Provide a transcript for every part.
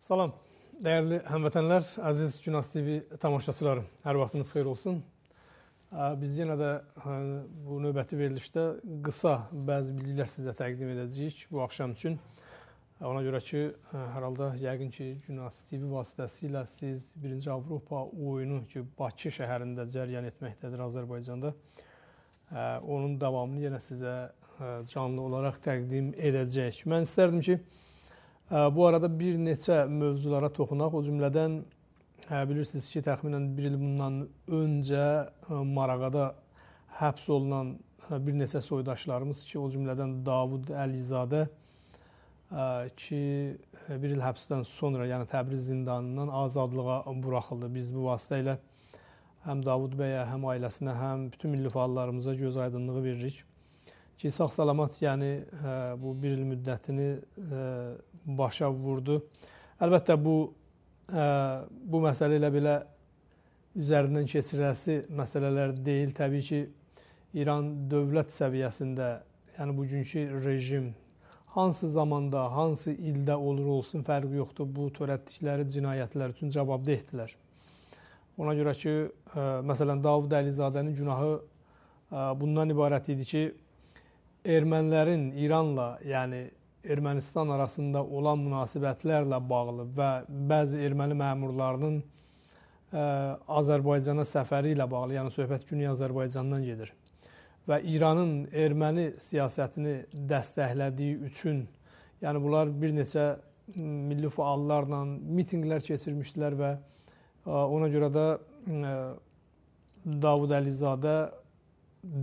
Salam, dəyərli həmvətənlər, əziz Günas TV tamaşaçıları, hər vaxtınız xeyir olsun. Biz yenə də bu növbəti verilişdə qısa bəzi bilgilər sizə təqdim edəcəyik bu axşam üçün. Ona görə ki, hər halda yəqin ki, Günas TV vasitəsilə siz 1-ci Avropa oyunu ki, Bakı şəhərində cəryan etməkdədir Azərbaycanda. Onun davamını yenə sizə canlı olaraq təqdim edəcəyik. Mən istərdim ki, Bu arada bir neçə mövzulara toxunaq. O cümlədən bilirsiniz ki, təxminən 1 il bundan öncə Marağada həbs olunan bir neçə soydaşlarımız ki, o cümlədən Davud Əlizadə ki, 1 il həbsdən sonra, yəni Təbriz zindanından azadlığa buraxıldı. Biz bu vasitə ilə həm Davud bəyə, həm ailəsinə, həm bütün milli fəallarımıza göz aydınlığı veririk ki, sağ-salamat yəni e, bu 1 il müddətini e, başa vurdu. Əlbəttə bu e, bu məsələ ilə belə üzərindən keçirəsi məsələlər deyil. Təbii ki, İran dövlət səviyyəsində, yəni bugünkü rejim hansı zamanda, hansı ildə olur olsun fərqi yoxdur. Bu törətdikləri cinayətlər üçün cavabdehdirlər. Ona görə ki, məsələn Davud Əlizadənin günahı bundan ibarət idi ki, ermənilərin İranla, yəni Ermənistan arasında olan münasibətlərlə bağlı və bəzi erməni məmurlarının ə, e, Azərbaycana səfəri ilə bağlı, yəni söhbət Güney Azərbaycandan gedir. Və İranın erməni siyasətini dəstəklədiyi üçün, yəni bunlar bir neçə milli fəallarla mitinqlər keçirmişdilər və e, ona görə də e, Davud Əlizadə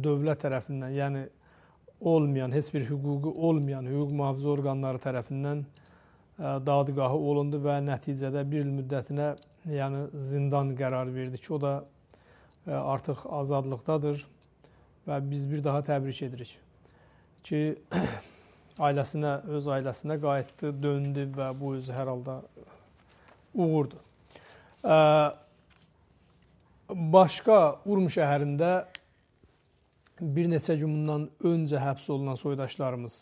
dövlət tərəfindən, yəni olmayan, heç bir hüququ olmayan hüquq mühafizə orqanları tərəfindən e, dadgahı olundu və nəticədə 1 il müddətinə, yəni zindan qərarı verdi ki, o da e, artıq azadlıqdadır və biz bir daha təbrik edirik ki, ailəsinə, öz ailəsinə qayıtdı, döndü və bu özü hər halda uğurdur. E, başqa Urm şəhərində bir neçə gün bundan öncə həbs olunan soydaşlarımız,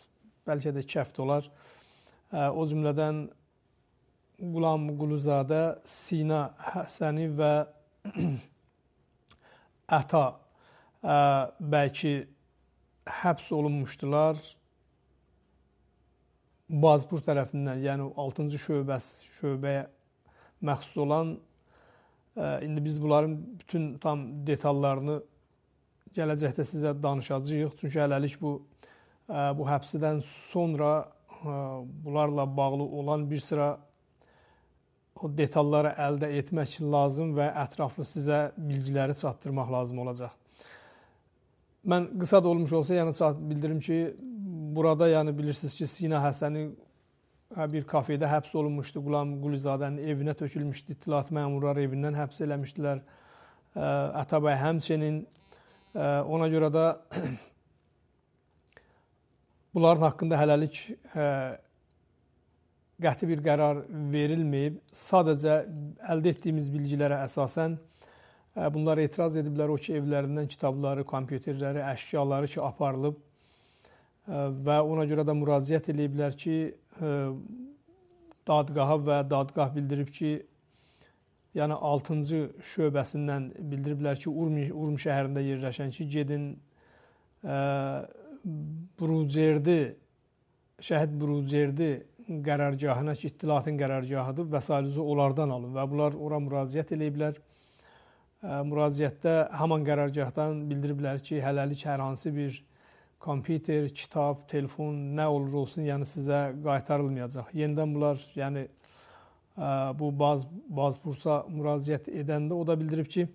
bəlkə də 2 həftə olar, o cümlədən Qulam Quluzadə, Sina Həsəni və Əta bəlkə həbs olunmuşdular. Bazpur tərəfindən, yəni 6-cı şöbəs şöbəyə məxsus olan indi biz bunların bütün tam detallarını gələcəkdə sizə danışacağıq. Çünki hələlik bu bu həbsdən sonra bunlarla bağlı olan bir sıra o detalları əldə etmək lazım və ətraflı sizə bilgiləri çatdırmaq lazım olacaq. Mən qısa da olmuş olsa, yəni bildirim ki, burada yəni bilirsiniz ki, Sina Həsəni bir kafedə həbs olunmuşdu. Qulam Qulizadənin evinə tökülmüşdü. İttilat məmurları evindən həbs eləmişdilər. Ətabəy həmçinin Ona görə də bunların haqqında hələlik e, qəti bir qərar verilməyib. Sadəcə əldə etdiyimiz bilgilərə əsasən e, bunlar etiraz ediblər o ki, evlərindən kitabları, kompüterləri, əşyaları ki, aparılıb e, və ona görə də müraciət eləyiblər ki, dadgaha və dadgah bildirib ki, yəni 6-cı şöbəsindən bildiriblər ki, Urmi, Urmi şəhərində yerləşən ki, gedin ə, e, Brucerdi Şəhid Brucerdi qərargahına ki, ittilatın qərargahıdır, vəsailizi onlardan alın və bunlar ora müraciət eləyiblər. Ə, e, müraciətdə həmin qərargahdan bildiriblər ki, hələlik hər hansı bir kompüter, kitab, telefon nə olur olsun, yəni sizə qaytarılmayacaq. Yenidən bunlar, yəni bu Baz, Baz Bursa müraciət edəndə o da bildirib ki,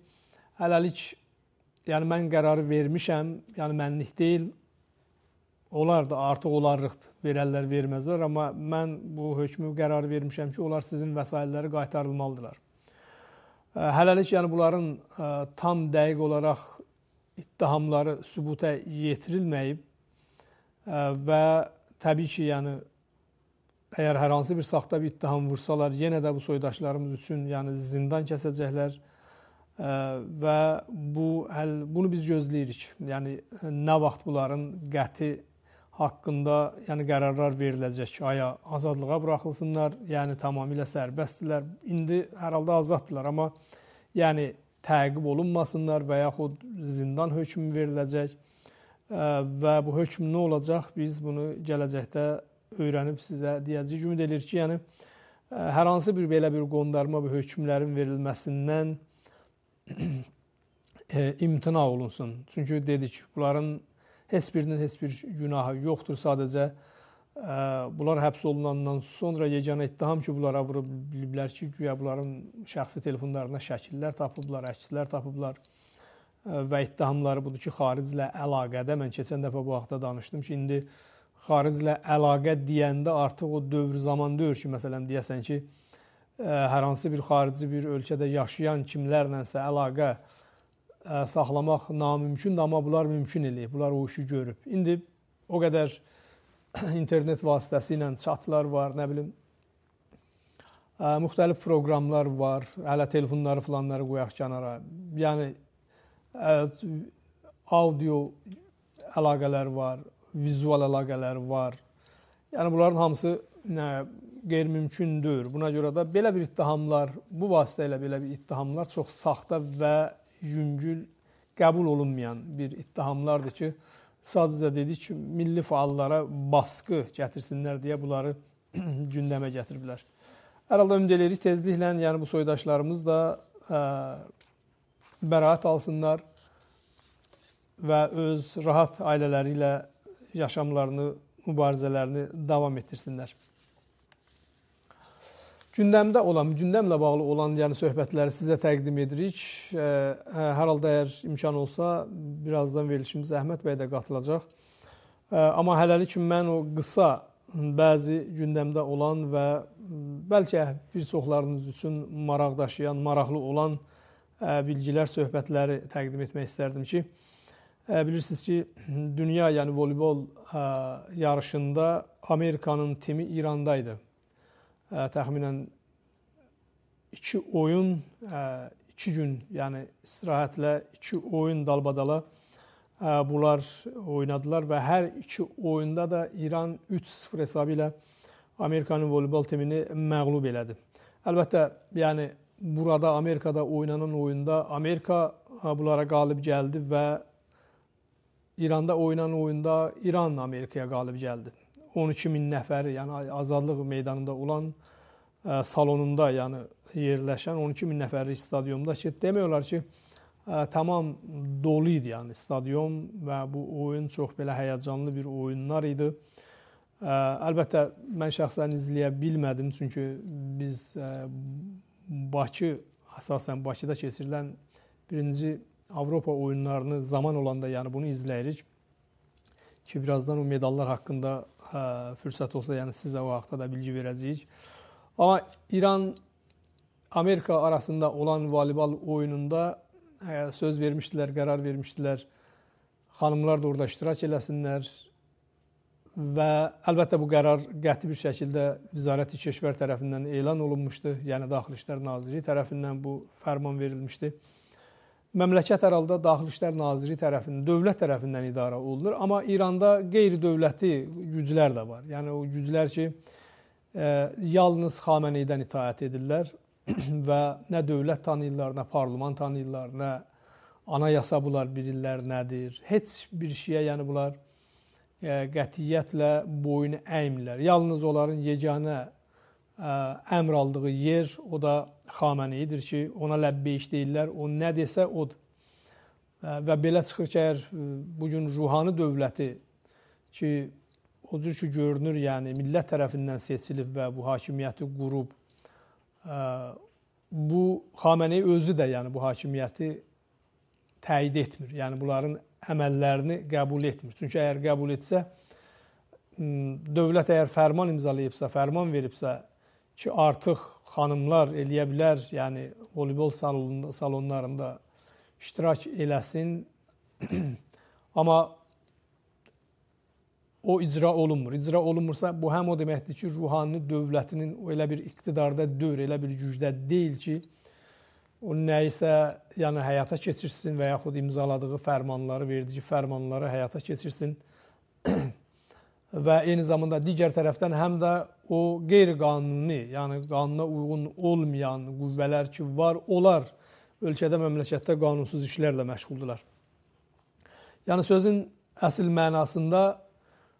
hələlik yəni mən qərarı vermişəm, yəni mənlik deyil. Onlar da artıq olarlıqdır. Verərlər, verməzlər, amma mən bu hökmü qərar vermişəm ki, onlar sizin vəsaitləri qaytarılmalıdırlar. Hələlik yəni bunların e, tam dəqiq olaraq ittihamları sübuta yetirilməyib e, və təbii ki, yəni Əgər hər hansı bir saxta bir ittiham vursalar, yenə də bu soydaşlarımız üçün, yəni zindan kəsəcəklər və bu həll bunu biz gözləyirik. Yəni nə vaxt bunların qəti haqqında, yəni qərarlar veriləcək. Aya azadlığa buraxılsınlar, yəni tamamilə sərbəstdilər. İndi hər halda azaddılar, amma yəni təqib olunmasınlar və yaxud zindan hökmü veriləcək və bu hökm nə olacaq? Biz bunu gələcəkdə öyrənib sizə deyəcəyik. Ümid edirik ki, yəni e, hər hansı bir belə bir qondarma və hökmlərin verilməsindən e, imtina olunsun. Çünki dedik, bunların heç birinin heç bir günahı yoxdur. Sadəcə e, bunlar həbs olunandan sonra yeganə ittiham ki, bunlara vurub biliblər ki, güya bunların şəxsi telefonlarına şəkillər tapıblar, əkslər tapıblar və ittihamları budur ki, xariclə əlaqədə mən keçən dəfə bu haqda danışdım ki, indi xariclə əlaqə deyəndə artıq o dövr zaman deyil ki, məsələn deyəsən ki, ə, e, hər hansı bir xarici bir ölkədə yaşayan kimlərləsə əlaqə ə, e, saxlamaq namümkündür, amma bunlar mümkün eləyib. Bunlar o işi görüb. İndi o qədər internet vasitəsilə çatlar var, nə bilim ə, e, müxtəlif proqramlar var. Hələ telefonları filanları qoyaq kənara. Yəni ə, audio əlaqələr var, vizual əlaqələr var. Yəni bunların hamısı nə qeyri-mümkündür. Buna görə də belə bir ittihamlar, bu vasitə ilə belə bir ittihamlar çox saxta və yüngül qəbul olunmayan bir ittihamlardır ki, sadəcə dedik ki, milli fəallara baskı gətirsinlər deyə bunları gündəmə gətiriblər. Hər halda ümid eləyirik tezliklə, yəni bu soydaşlarımız da ə, bəraət alsınlar və öz rahat ailələri ilə yaşamlarını, mübarizələrini davam etdirsinlər. Gündəmdə olan, gündəmlə bağlı olan yəni söhbətləri sizə təqdim edirik. Hər halda əgər imkan olsa, birazdan verilişimizə Əhməd bəy də qatılacaq. Amma hələlik kimi mən o qısa bəzi gündəmdə olan və bəlkə bir çoxlarınız üçün maraq daşıyan, maraqlı olan bilgilər, söhbətləri təqdim etmək istərdim ki, Bilirsiniz ki, dünya yəni voleybol yarışında Amerikanın timi İrandaydı. Təxminən 2 oyun 2 gün, yəni istirahətlə 2 oyun dalbadala bunlar oynadılar və hər iki oyunda da İran 3-0 hesabı ilə Amerikanın voleybol timini məğlub elədi. Əlbəttə, yəni burada Amerikada oynanan oyunda Amerika bunlara qalib gəldi və İranda oynanan oyunda İran Amerikaya qalib gəldi. 12 min nəfər, yəni Azadlıq meydanında olan ə, e, salonunda, yəni yerləşən 12 min nəfərlik stadionda ki, demək olar ki, ə, e, tamam dolu idi yəni stadion və bu oyun çox belə həyəcanlı bir oyunlar idi. Ə, e, əlbəttə mən şəxsən izləyə bilmədim çünki biz ə, Bakı əsasən Bakıda keçirilən birinci Avropa oyunlarını zaman olanda yəni bunu izləyirik ki, birazdan o medallar haqqında hə, fürsət olsa, yəni sizə o haqqda da bilgi verəcəyik. Amma İran Amerika arasında olan voleybol oyununda hə, söz vermişdilər, qərar vermişdilər. Xanımlar da orada iştirak eləsinlər və əlbəttə bu qərar qəti bir şəkildə Vizarət-i Keşvər tərəfindən elan olunmuşdu. Yəni Daxili İşlər Nazirliyi tərəfindən bu fərman verilmişdi məmləkət aralda Daxili İşlər Naziri tərəfindən, dövlət tərəfindən idarə olunur, amma İranda qeyri-dövləti güclər də var. Yəni o güclər ki, e, yalnız Xameneydən itaət edirlər və nə dövlət tanıyırlar, nə parlament tanıyırlar, nə anayasa bunlar bilirlər nədir. Heç bir şeyə yəni bunlar e, qətiyyətlə boyun əymirlər. Yalnız onların yeganə əmr aldığı yer o da Xaməni idir ki, ona ləbbeyiş deyirlər. O nə desə odur. Və belə çıxır ki, əgər bu gün ruhani dövləti ki, o cür ki görünür, yəni millət tərəfindən seçilib və bu hakimiyyəti qurub bu Xaməni özü də yəni bu hakimiyyəti təyid etmir. Yəni bunların əməllərini qəbul etmir. Çünki əgər qəbul etsə dövlət əgər fərman imzalayıbsa, fərman veribsə, ki, artıq xanımlar eləyə bilər, yəni voleybol salonunda, salonlarında iştirak eləsin. Amma o icra olunmur. İcra olunmursa bu həm o deməkdir ki, ruhani dövlətinin elə bir iqtidarda deyil, elə bir gücdə deyil ki, o nə isə yəni həyata keçirsin və yaxud imzaladığı fərmanları, verdiyi fərmanları həyata keçirsin. və eyni zamanda digər tərəfdən həm də o qeyri-qanuni, yəni qanuna uyğun olmayan qüvvələr ki var, onlar ölkədə, məmləkətdə qanunsuz işlərlə məşğuldular. Yəni sözün əsl mənasında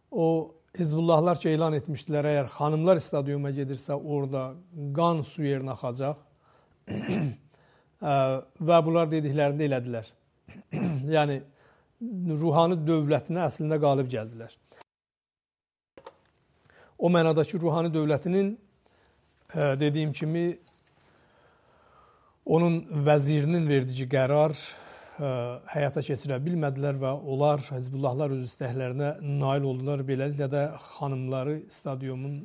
o Hizbullahlar ki elan etmişdilər, əgər xanımlar stadiona gedirsə, orada qan su yerinə axacaq. və bunlar dediklərində elədilər. yəni ruhani dövlətinə əslində qalib gəldilər o mənadakı ruhani dövlətinin hə, dediyim kimi onun vəzirinin verdiyi qərar hə, həyata keçirə bilmədilər və onlar Hizbullahlar öz istəklərinə nail oldular. Beləliklə də xanımları stadionun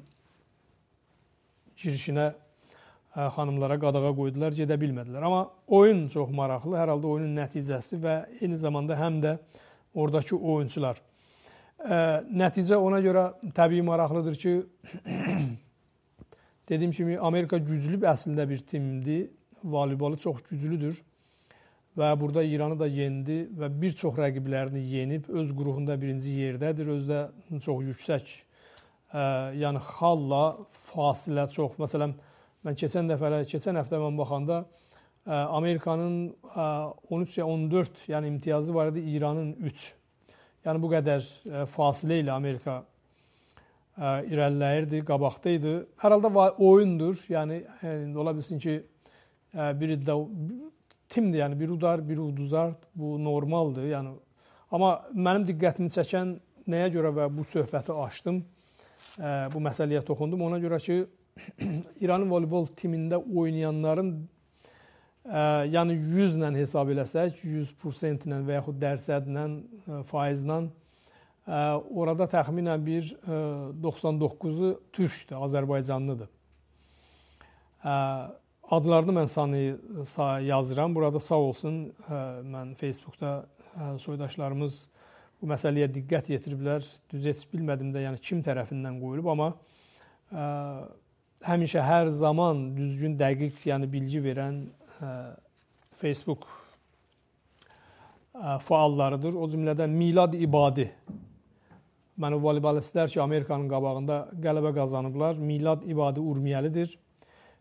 girişinə hə, xanımlara qadağa qoydular, gedə bilmədilər. Amma oyun çox maraqlı, hər halda oyunun nəticəsi və eyni zamanda həm də oradakı oyunçular Nəticə ona görə təbii maraqlıdır ki, dediyim kimi Amerika güclü əslində bir timdir. Voleybolı çox güclüdür və burada İranı da yendi və bir çox rəqiblərini yenib öz qrupunda birinci yerdədir. Özü də çox yüksək. Yəni xalla fasilə çox. Məsələn, mən keçən dəfə, keçən həftə mən baxanda e, Amerikanın 13 e, ya 14, yəni imtiyazı var idi, İranın 3. Yəni bu qədər e, fasilə ilə Amerika e, irəliləyirdi, qabaqda idi. Hər halda oyundur. Yəni e, ola bilsin ki, bir iddə timdir, yəni bir udar, bir uduzar. Bu normaldır. Yəni amma mənim diqqətimi çəkən nəyə görə və bu söhbəti açdım, bu məsələyə toxundum. Ona görə ki, İranın voleybol timində oynayanların yəni 100 ilə hesab eləsək, 100% ilə və yaxud dərsədlə, faizlə orada təxminən bir 99-u türkdür, Azərbaycanlıdır. Adlarını mən saniyə yazıram. Burada sağ olsun mən Facebookda soydaşlarımız bu məsələyə diqqət yetiriblər. Düz heç bilmədim də, yəni kim tərəfindən qoyulub, amma həmişə hər zaman düzgün, dəqiq, yəni bilgi verən Hə, Facebook hə, fəallarıdır. O cümlədən Milad İbadi Mənim voleybalistlər ki, Amerikanın qabağında qələbə qazanıblar. Milad İbadi Urmiyəlidir.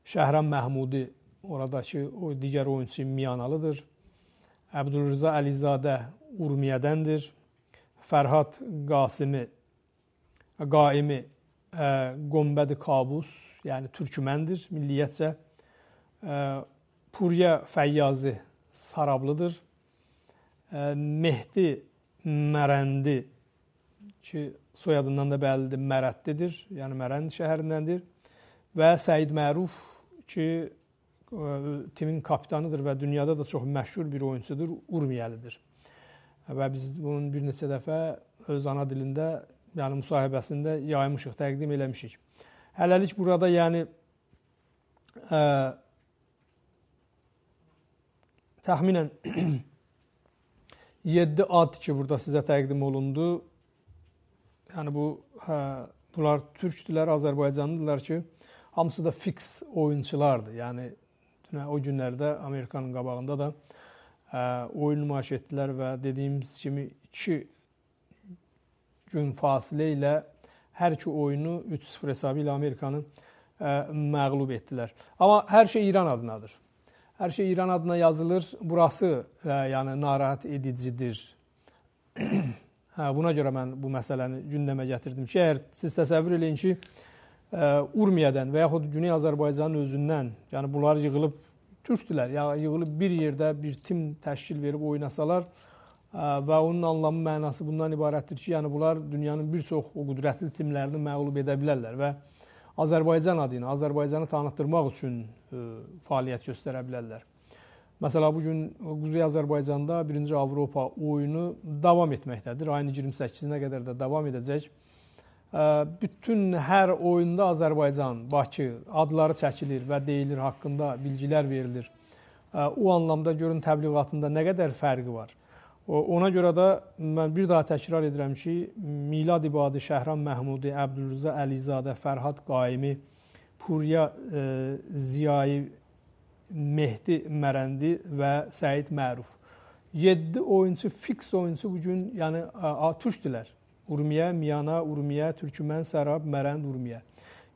Şəhran Məhmudi oradakı o digər oyunçu Miyanalıdır. Əbdülrəza Əlizadə Urmiyədəndir. Fərhad Qasimi Qaimi hə, Qombədi Kabus, yəni türkməndir milliyyətcə. Purya Fəyyazi Sarablıdır. Mehdi Mərəndi ki, soyadından da bəllidir, Mərəddidir, yəni Mərənd şəhərindəndir. Və Səid Məruf ki, e, timin kapitanıdır və dünyada da çox məşhur bir oyunçudur, Urmiyəlidir. Və biz bunun bir neçə dəfə öz ana dilində, yəni müsahibəsində yaymışıq, təqdim eləmişik. Hələlik burada yəni ə, e, Təxminən 7 ad ki, burada sizə təqdim olundu. Yəni bu hə, bunlar türkdülər, Azərbaycanlıdırlar ki, hamısı da fiks oyunçulardır. Yəni dünə o günlərdə Amerikanın qabağında da ə, hə, oyun nümayiş etdilər və dediyimiz kimi 2 gün fasilə ilə hər iki oyunu 3-0 hesabı ilə Amerikanı ə, hə, məğlub etdilər. Amma hər şey İran adınadır. Hər şey İran adına yazılır. Burası e, yəni narahat edicidir. hə, buna görə mən bu məsələni gündəmə gətirdim ki, əgər siz təsəvvür eləyin ki, e, Urmiyadan və yaxud Güney Azərbaycanın özündən, yəni bunlar yığılıb türkdülər, ya yığılıb bir yerdə bir tim təşkil verib oynasalar e, və onun anlamı, mənası bundan ibarətdir ki, yəni bunlar dünyanın bir çox o qüdrətli timlərini məğlub edə bilərlər və Azərbaycan adına, Azərbaycanı tanıtdırmaq üçün e, fəaliyyət göstərə bilərlər. Məsələn, bu gün Quzey Azərbaycanda 1-ci Avropa oyunu davam etməkdədir. Ayın 28-nə qədər də davam edəcək. E, bütün hər oyunda Azərbaycan, Bakı adları çəkilir və deyilir, haqqında bilgilər verilir. E, o anlamda görün təbliğatında nə qədər fərqi var. Ona görə də mən bir daha təkrar edirəm ki, Milad İbadi, Şəhran Məhmudi, Əbdülrəza Əlizadə, Fərhad Qaimi, Purya e, Ziyayi, Mehdi Mərəndi və Səid Məruf. 7 oyunçu, fiks oyunçu bu gün yəni atuşdular. Urmiyə, Miyana, Urmiyə, Türkmən, Sərab, Mərənd, Urmiyə.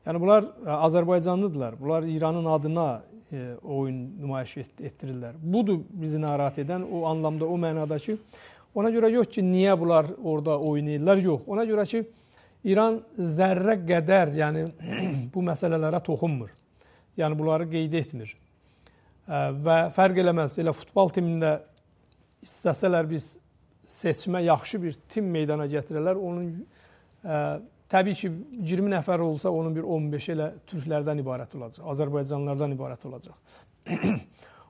Yəni bunlar e, Azərbaycanlıdırlar. Bunlar İranın adına, E, oyun nümayiş etdirirlər. Budur bizi narahat edən o anlamda, o mənada ki, ona görə yox ki, niyə bunlar orada oynayırlar? Yox. Ona görə ki, İran zərrə qədər, yəni bu məsələlərə toxunmur. Yəni bunları qeyd etmir. E, və fərq eləməz, elə futbol timində istəsələr biz seçmə yaxşı bir tim meydana gətirələr, onun e, Təbii ki, 20 nəfər olsa, onun bir 15 elə türklərdən ibarət olacaq, azərbaycanlılardan ibarət olacaq.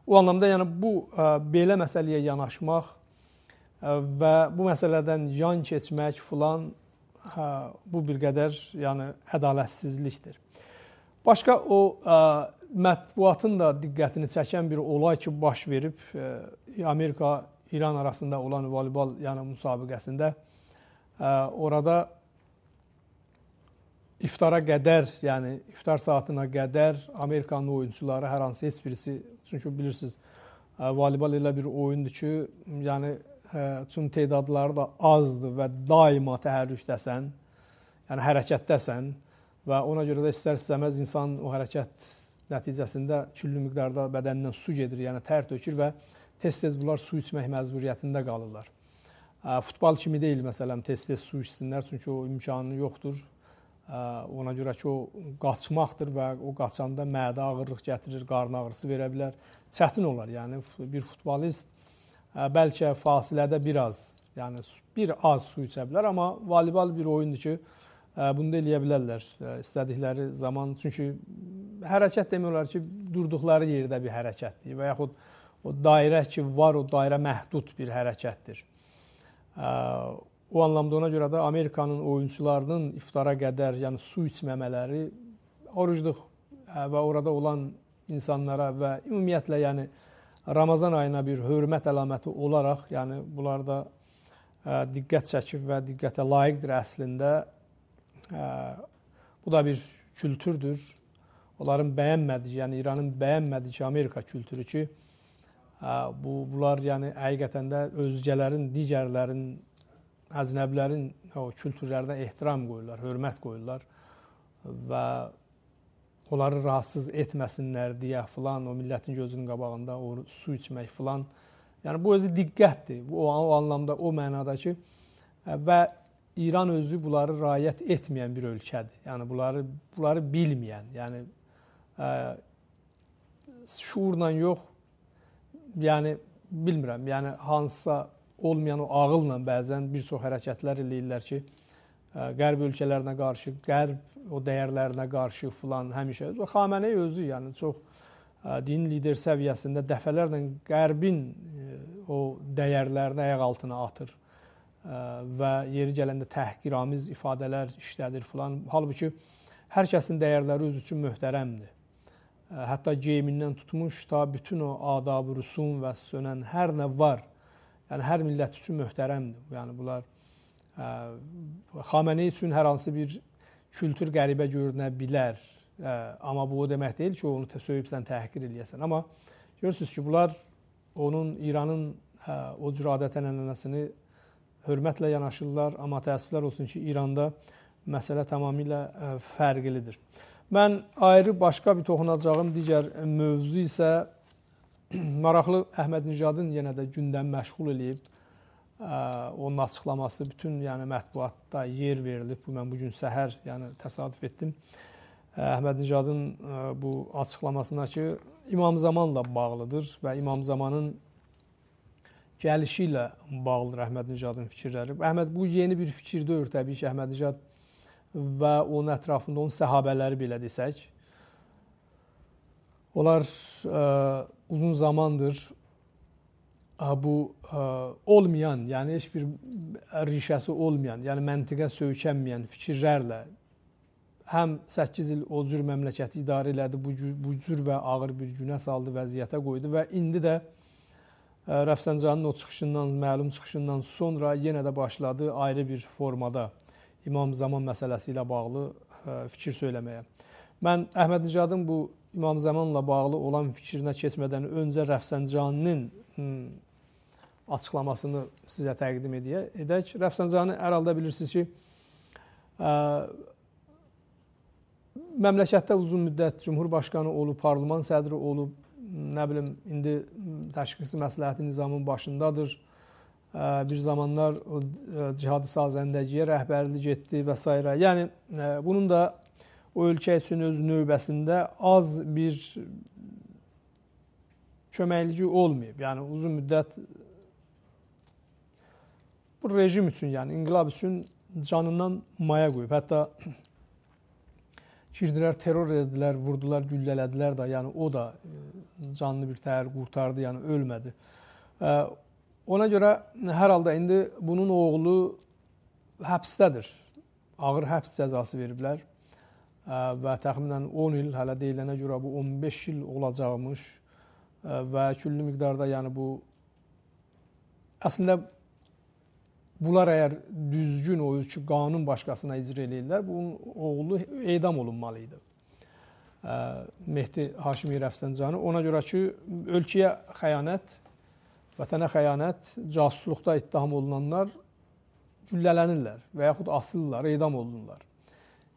o anlamda yəni bu e, belə məsələyə yanaşmaq e, və bu məsələdən yan keçmək filan e, bu bir qədər yəni ədalətsizlikdir. Başqa o mətbuatın da diqqətini çəkən bir olay ki, baş verib Amerika İran arasında olan voleybol yəni müsabiqəsində orada iftara qədər, yəni iftar saatına qədər Amerikanın oyunçuları hər hansı heç birisi çünki bilirsiniz volleybol elə bir oyundur ki, yəni çün tədadları da azdır və daima təhrükdəsən, yəni hərəkətdəsən və ona görə də istər-istəməz insan o hərəkət nəticəsində küllü miqdarda bədənindən su gedir, yəni tər tökür və tez-tez bunlar su içmək məcburiyyətində qalırlar. Futbol kimi deyil məsələn, tez-tez su içsinlər, çünki o imkanı yoxdur. Ona görə ki, o qaçmaqdır və o qaçanda mədə ağırlıq gətirir, qarın ağrısı verə bilər. Çətin olar. Yəni bir futbolist bəlkə fasilədə biraz, yəni bir az su içə bilər, amma volleybol bir oyundur ki, bunu da eləyə bilərlər istədikləri zaman. Çünki hərəkət demək olar ki, durduqları yerdə bir hərəkətdir və yaxud o dairə ki var, o dairə məhdud bir hərəkətdir O anlamda ona görə də Amerikanın oyunçularının iftara qədər, yəni su içməmələri orucluq hə, və orada olan insanlara və ümumiyyətlə yəni Ramazan ayına bir hörmət əlaməti olaraq, yəni bunlar da hə, diqqət çəkib və diqqətə layiqdir əslində. Hə, bu da bir kültürdür. Onların bəyənmədiyi, yəni İranın bəyənmədiyi ki, Amerika kültürü ki, bu bunlar yəni həqiqətən də özgələrin, digərlərin əcnəbilərin o kültürlərinə ehtiram qoyurlar, hörmət qoyurlar və onları rahatsız etməsinlər deyə filan o millətin gözünün qabağında o su içmək filan. Yəni bu özü diqqətdir. Bu o, o anlamda o mənada ki e, və İran özü bunları riayət etməyən bir ölkədir. Yəni bunları bunları bilməyən, yəni ə, e, şuurla yox, yəni bilmirəm, yəni hansısa olmayan o ağılla bəzən bir çox hərəkətlər eləyirlər ki, qərb ölkələrinə qarşı, qərb o dəyərlərinə qarşı filan həmişə. Və Xameneyi özü, yəni çox din lider səviyyəsində dəfələrlə qərbin o dəyərlərini ayaq altına atır və yeri gələndə təhqiramiz ifadələr işlədir filan. Halbuki hər kəsin dəyərləri öz üçün möhtərəmdir. Hətta geyimindən tutmuş ta bütün o adab, rusum və sönən hər nə var yəni hər millət üçün möhtərəmdir. Yəni bunlar ə, Xameneyi üçün hər hansı bir kültür qəribə görünə bilər. Ə, amma bu o demək deyil ki, onu söhübsən təhqir eləyəsən. Amma görürsüz ki, bunlar onun İranın ə, o cür adət-ənənəsini hörmətlə yanaşırlar, amma təəssüflər olsun ki, İranda məsələ tamamilə ə, fərqlidir. Mən ayrı başqa bir toxunacağım digər mövzu isə maraqlı Əhməd Nijadın yenə də gündəmi məşğul eləyib. Onun açıqlaması bütün yəni mətbuatda yer verilib. Bu mən bu gün səhər yəni təsadüf etdim. Əhməd Nijadın bu açıqlamasına ki, İmam Zamanla bağlıdır və İmam Zamanın gəlişi ilə bağlıdır Əhməd Nijadın fikirləri. Əhməd bu yeni bir fikir deyil təbii ki, Əhməd Nijad və onun ətrafında onun səhabələri belə desək, onlar ə, uzun zamandır bu olmayan, yəni heç bir rişəsi olmayan, yəni məntiqə söykənməyən fikirlərlə həm 8 il o cür məmləkəti idarə elədi, bu cür, bu cür və ağır bir günə saldı, vəziyyətə qoydu və indi də Rəfsəncanın o çıxışından, məlum çıxışından sonra yenə də başladı ayrı bir formada imam zaman məsələsi ilə bağlı fikir söyləməyə. Mən Əhməd Nicadın bu İmam Zəmanla bağlı olan fikrinə keçmədən öncə Rəfsəncaninin hmm, açıqlamasını sizə təqdim edə edək. Rəfsəncani hər halda bilirsiniz ki, ə, məmləkətdə uzun müddət cümhurbaşqanı olub, parlament sədri olub, nə bilim, indi hmm, təşkilçi məsləhəti nizamın başındadır. Ə, bir zamanlar o cihadi sazəndəciyə rəhbərlik etdi və s. Yəni ə, bunun da o ölkə üçün öz növbəsində az bir köməkliyi olmayıb. Yəni uzun müddət bu rejim üçün, yəni inqilab üçün canından maya qoyub. Hətta girdilər, terror edilər, vurdular, güllələdilər də, yəni o da e, canlı bir təhər qurtardı, yəni ölmədi. E, ona görə hər halda indi bunun oğlu həbsdədir. Ağır həbs cəzası veriblər və təxminən 10 il, hələ deyilənə görə bu 15 il olacaqmış və küllü miqdarda yəni bu əslində bunlar əgər düzgün o ki, qanun başqasına icra eləyirlər, bunun oğlu edam olunmalı idi. Mehdi Haşimi Rəfsəncani. Ona görə ki, ölkəyə xəyanət, vətənə xəyanət, casusluqda ittiham olunanlar güllələnirlər və yaxud asılırlar, edam olunurlar.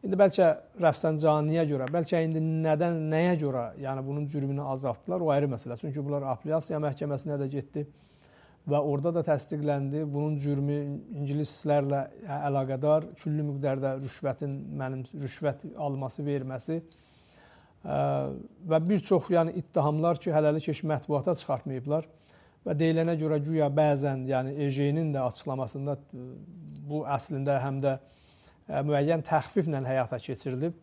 İndi bəlkə Rəfsənjaniyə görə, bəlkə indi nədən nəyə görə, yəni bunun cürmünü azaltdılar, o ayrı məsələ. Çünki bunlar apellyasiya məhkəməsinə də getdi və orada da təsdiqləndi. Bunun cürmü ingilislərlə əlaqədar külli miqdarda rüşvətin mənim rüşvət alması, verməsi və bir çox yəni ittihamlar ki, hələlik heç mətbuata çıxartmayıblar və deyilənə görə guya bəzən, yəni EJ-nin də açıqlamasında bu əslində həm də müəyyən təxfiflə həyata keçirilib.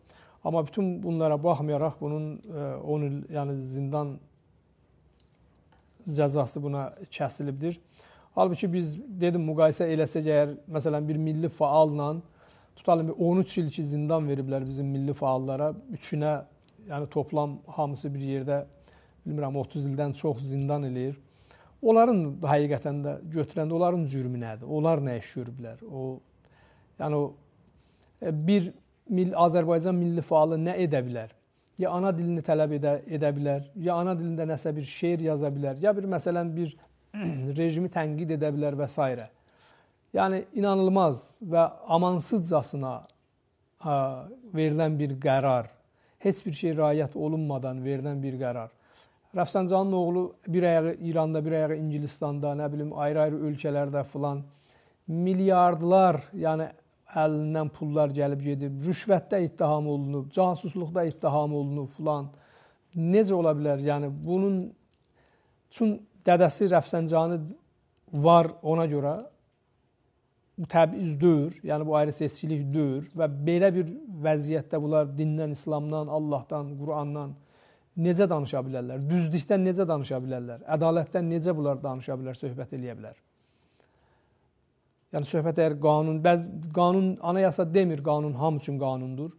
Amma bütün bunlara baxmayaraq bunun 10 il, yəni zindan cəzası buna kəsilibdir. Halbuki biz dedim müqayisə eləsək əgər məsələn bir milli faalla tutalım 13 il ki zindan veriblər bizim milli faallara, üçünə yəni toplam hamısı bir yerdə bilmirəm 30 ildən çox zindan eləyir. Onların həqiqətən də götürəndə onların cürmü nədir? Onlar nə iş görüblər? O yəni o E, bir mil, Azərbaycan milli faalı nə edə bilər? Ya ana dilini tələb edə, edə bilər, ya ana dilində nəsə bir şeir yaza bilər, ya bir məsələn bir rejimi tənqid edə bilər və s. Yəni inanılmaz və amansızcasına ə, verilən bir qərar, heç bir şey riayət olunmadan verilən bir qərar. Rəfsancanın oğlu bir ayağı İranda, bir ayağı İngilistanda, nə bilim ayrı-ayrı ölkələrdə filan milyardlar, yəni əlindən pullar gəlib gedib, rüşvətdə ittiham olunub, casusluqda ittiham olunub filan. Necə ola bilər? Yəni bunun üçün dədəsi Rəfsəncanı var ona görə bu təbiz deyil, yəni bu ayrı seçkilik deyil və belə bir vəziyyətdə bunlar dindən, İslamdan, Allahdan, Qurandan necə danışa bilərlər? Düzlükdən necə danışa bilərlər? Ədalətdən necə bunlar danışa bilər, söhbət eləyə bilər? Yəni söhbət əgər qanun, bəzi qanun anayasa demir, qanun hamı üçün qanundur.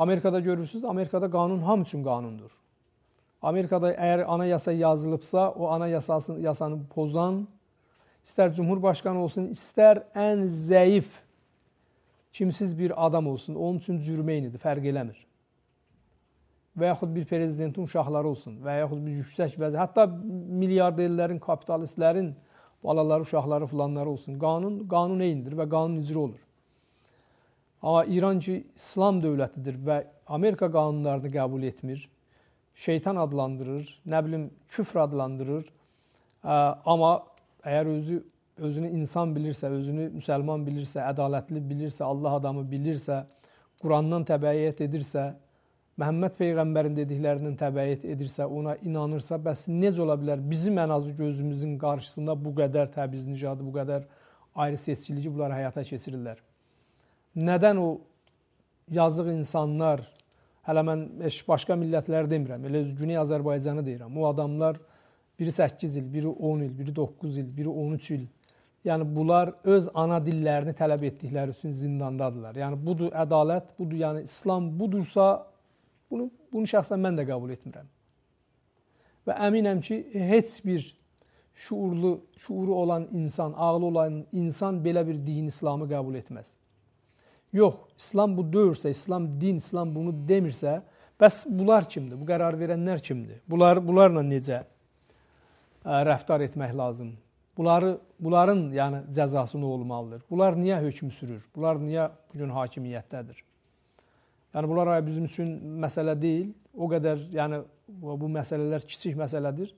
Amerikada görürsüz, Amerikada qanun hamı üçün qanundur. Amerikada əgər anayasa yazılıbsa, o anayasasını yasanı pozan istər cumhurbaşqanı olsun, istər ən zəif kimsiz bir adam olsun, onun üçün cürmə eynidir, fərq eləmir. Və yaxud bir prezidentin uşaqları olsun, və yaxud bir yüksək vəzifə, hətta milyarderlərin, kapitalistlərin balaları, uşaqları filanları olsun. Qanun qanun eynidir və qanun icra olur. Amma İran ki İslam dövlətidir və Amerika qanunlarını qəbul etmir. Şeytan adlandırır, nə bilim küfr adlandırır. Ə, amma əgər özü özünü insan bilirsə, özünü müsəlman bilirsə, ədalətli bilirsə, Allah adamı bilirsə, Qurandan təbəiyyət edirsə, Məhəmməd peyğəmbərin dediklərinin təbəiyyət edirsə, ona inanırsa, bəs necə ola bilər bizim ən azı gözümüzün qarşısında bu qədər təbiz nicadı, bu qədər ayrı seçiciliyi bunlar həyata keçirirlər? Nədən o yazıq insanlar, hələ mən başqa millətləri demirəm, elə Güney Azərbaycanı deyirəm. O adamlar biri 8 il, biri 10 il, biri 9 il, biri 13 il. Yəni bunlar öz ana dillərini tələb etdikləri üçün zindandadırlar. Yəni budur ədalət, budur yəni İslam budursa Bunu, bunu şəxsən mən də qəbul etmirəm. Və əminəm ki, heç bir şuurlu, şuuru olan insan, ağlı olan insan belə bir din İslamı qəbul etməz. Yox, İslam bu deyirsə, İslam din, İslam bunu demirsə, bəs bunlar kimdir? Bu qərar verənlər kimdir? Bunlar bunlarla necə rəftar etmək lazım? Bunları bunların yəni cəzası nə olmalıdır? Bunlar niyə hökm sürür? Bunlar niyə bu gün hakimiyyətdədir? Yəni bunlar bizim üçün məsələ deyil. O qədər, yəni bu məsələlər kiçik məsələdir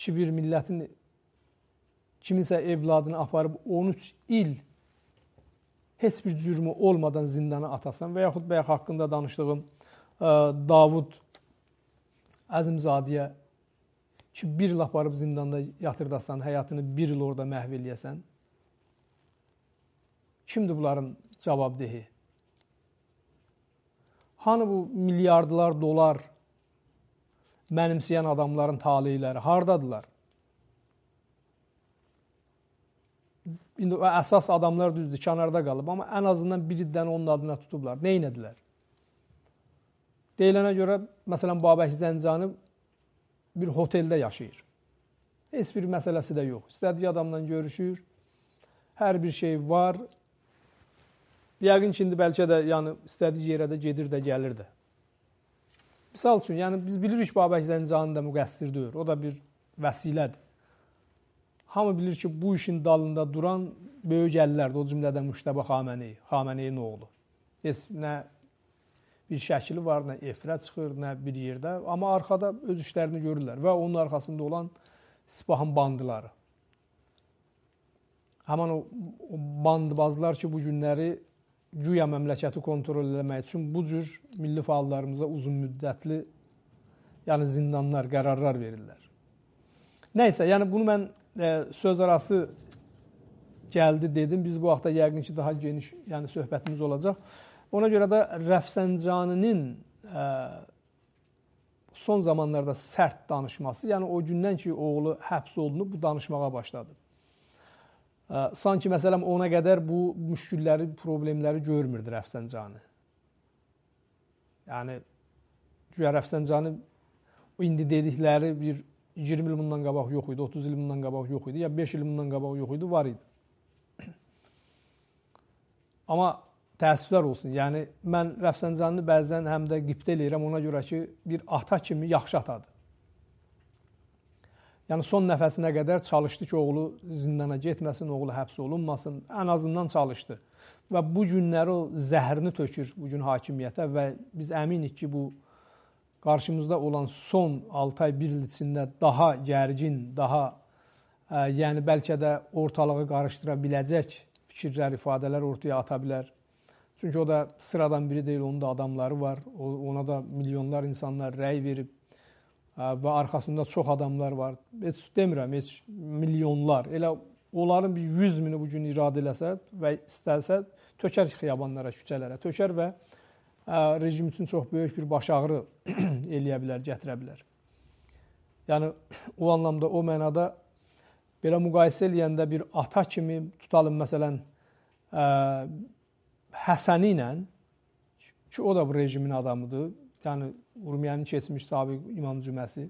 ki, bir millətin kiminsə evladını aparıb 13 il heç bir cürmü olmadan zindana atasan və yaxud bayaq haqqında danışdığım e, Davud Əzimzadiyə ki, bir il aparıb zindanda yatırdasan, həyatını bir il orada məhv eləyəsən. Kimdir bunların cavabdehi? Hani bu milyardlar dolar mənimsəyən adamların taleyləri hardadılar? İndi əsas adamlar düzdür, kənarda qalıb, amma ən azından bir iddəni onun adına tutublar. Nə etdilər? Deyilənə görə, məsələn, Babək Zəncani bir oteldə yaşayır. Heç bir məsələsi də yox. İstədiyi adamla görüşür. Hər bir şey var. Yəqin ki, indi bəlkə də yəni istədiyi yerə də gedir də, gəlir də. Məsəl üçün, yəni biz bilirik Babək Zəncani də müqəssirdir. O da bir vəsilədir. Hamı bilir ki, bu işin dalında duran böyük əllərdir. O cümlədən Müştəbə Xaməni, Xameneyin oğlu. Heç nə bir şəkili var, nə efirə çıxır, nə bir yerdə, amma arxada öz işlərini görürlər və onun arxasında olan Sipahın bandıları. Həmin o bandbazlar ki, bu günləri güya məmləkəti kontrol etmək üçün bu cür milli fəallarımıza uzun müddətli yəni zindanlar, qərarlar verirlər. Nə isə, yəni bunu mən e, söz arası gəldi dedim. Biz bu vaxtda yəqin ki, daha geniş, yəni söhbətimiz olacaq. Ona görə də Rəfsəncaninin e, son zamanlarda sərt danışması, yəni o gündən ki, oğlu həbs olunub, bu danışmağa başladı sanki məsələn ona qədər bu müşkülləri, problemləri görmürdü Rəfsəncanı. Yəni güya Rəfsəncanı indi dedikləri bir 20 il bundan qabaq yox idi, 30 il bundan qabaq yox idi, ya 5 il bundan qabaq yox idi, var idi. Amma təəssüflər olsun. Yəni mən Rəfsəncanını bəzən həm də qibtə eləyirəm ona görə ki, bir ata kimi yaxşı atadır. Yəni son nəfəsinə qədər çalışdı ki, oğlu zindana getməsin, oğlu həbs olunmasın, ən azından çalışdı. Və bu günləri o zəhərini tökür bu gün hakimiyyətə və biz əminik ki, bu qarşımızda olan son 6 ay 1 il içində daha gərgin, daha ə, e, yəni bəlkə də ortalığı qarışdıra biləcək fikirlər, ifadələr ortaya ata bilər. Çünki o da sıradan biri deyil, onun da adamları var. O, ona da milyonlar insanlar rəy verib və arxasında çox adamlar var. Heç demirəm, heç milyonlar. Elə onların bir 100 mini bu gün iradə eləsə və istəsə tökər xiyabanlara, küçələrə, tökər və rejim üçün çox böyük bir baş ağrı eləyə bilər, gətirə bilər. Yəni o anlamda, o mənada belə müqayisə eləyəndə bir ata kimi tutalım məsələn Həsəni ilə ki, o da bu rejimin adamıdır. Yəni Urmiyyənin keçmiş sabiq imam cüməsi.